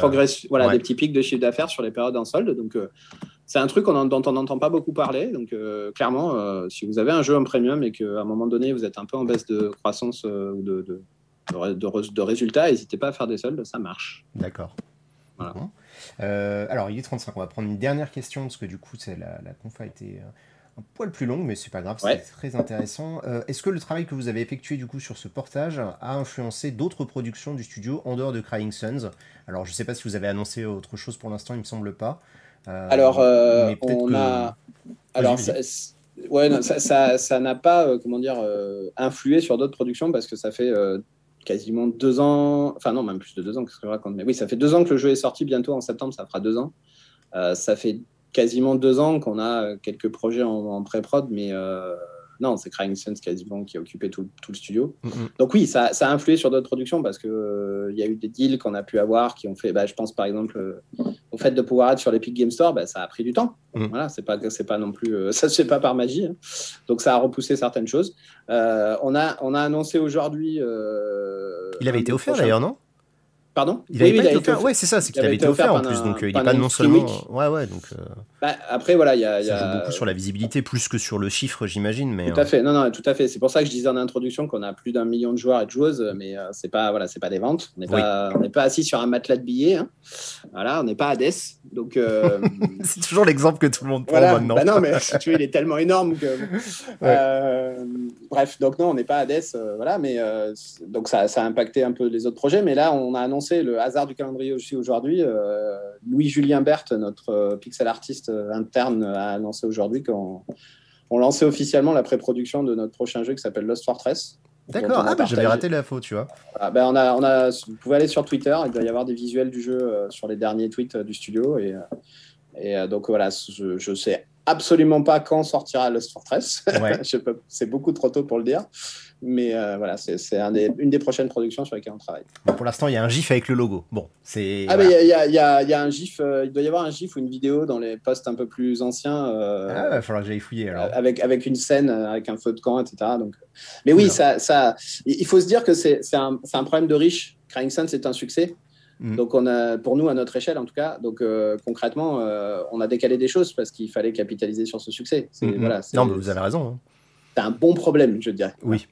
voilà, des petits de chiffre d'affaires sur les périodes en solde. Donc, euh, c'est un truc on dont on n'entend pas beaucoup parler. Donc, clairement, si vous avez un jeu en premium et qu'à un moment donné, vous êtes un peu en baisse de croissance ou de, de, de, résultats, n'hésitez pas à faire des soldes, ça marche. D'accord. alors, il est 35. On va prendre une dernière question parce que du coup, c'est la conf a été un poil plus longue, mais c'est pas grave, c'est très intéressant. Euh, est-ce que le travail que vous avez effectué du coup sur ce portage a influencé d'autres productions du studio en dehors de Crying Suns Alors je sais pas si vous avez annoncé autre chose pour l'instant, il me semble pas. Euh, alors euh, on a, alors ça, ouais, ça n'a pas comment dire influé sur d'autres productions parce que ça fait quasiment deux ans, enfin non même plus de deux ans, qu'est-ce que je raconte Mais oui, ça fait deux ans que le jeu est sorti. Bientôt en septembre, ça fera deux ans. ça fait quasiment deux ans qu'on a euh, quelques projets en, pré-prod, mais euh, non, c'est Crying Suns quasiment qui a occupé tout, le studio. Mm, mm. Donc oui, ça, ça, a influé sur d'autres productions parce qu'il euh, il y a eu des deals qu'on a pu avoir qui ont fait, bah, je pense par exemple au fait de pouvoir être sur l'Epic Game Store, bah, ça a pris du temps. Mm. Voilà, c'est pas, pas non plus, ça se fait pas par magie. Hein. Donc ça a repoussé certaines choses. on, a, on a annoncé aujourd'hui. il avait été offert d'ailleurs, non Pardon Il avait oui, c'est ça, c'est qu'il avait été offert en plus, donc il n'est pas non seulement. Ouais, ouais, donc. Euh, bah, après, voilà, il y a. Ça joue beaucoup sur la visibilité, plus que sur le chiffre, j'imagine. Mais tout à euh, fait. Non, non, tout à fait. C'est pour ça que je disais en introduction qu'on a plus d'un million de joueurs et de joueuses, mais euh, c'est pas, voilà, c'est pas des ventes. On n'est pas, pas assis sur un matelas de billets. Hein. Voilà, on n'est pas à Donc. c'est toujours l'exemple que tout le monde prend maintenant. Bah non, mais si tu veux, il est tellement énorme que. Bref, donc non, on n'est pas à des voilà, mais donc ça a impacté un peu les autres projets, mais là, on a annoncé le hasard du calendrier aussi aujourd'hui. Euh, Louis-Julien Berthe, notre euh, pixel artiste euh, interne, a annoncé aujourd'hui qu'on on lançait officiellement la pré-production de notre prochain jeu qui s'appelle Lost Fortress. D'accord, ah, bah, j'avais raté l'info, tu vois. Ah, ben, on a, on a, vous pouvez aller sur Twitter, il doit y avoir des visuels du jeu sur les derniers tweets du studio. Et, et donc voilà, je ne sais absolument pas quand sortira Lost Fortress. c'est beaucoup trop tôt pour le dire. Mais euh, voilà, c'est une des prochaines productions sur lesquelles on travaille. pour l'instant, il y a un GIF avec le logo. Bon, c'est. Ah, il y, a, un GIF, euh, il doit y avoir un GIF ou une vidéo dans les posts un peu plus anciens. Euh, ah, il va falloir que j'aille fouiller alors. Avec, avec une scène, euh, avec un feu de camp, etc. Donc... Mais oui, ça, ça, il faut se dire que c'est un, un, problème de riche. Crying c'est un succès. Mm. Donc, on a, pour nous, à notre échelle en tout cas, donc concrètement, on a décalé des choses parce qu'il fallait capitaliser sur ce succès. Mm, mm. non, mais vous avez raison. Hein. C'est un bon problème, je dirais. Oui.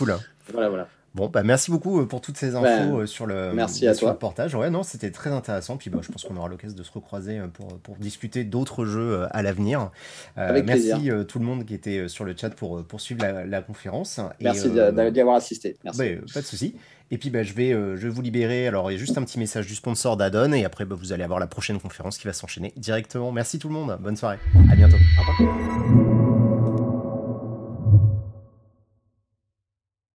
Cool. Voilà, voilà. Bon, bah, merci beaucoup euh, pour toutes ces infos ben, euh, sur le, merci portage. Ouais, non, c'était très intéressant. Puis bah, je pense qu'on aura l'occasion de se recroiser euh, pour, pour discuter d'autres jeux à l'avenir. merci tout le monde qui était sur le chat pour poursuivre la, conférence. Merci d'avoir assisté. Bah, pas de souci. Et puis je, vais, je vous libérer. Alors il y a juste un petit message du sponsor d'Adon et après vous allez avoir la prochaine conférence qui va s'enchaîner directement. Merci tout le monde. Bonne soirée. À bientôt. Au revoir.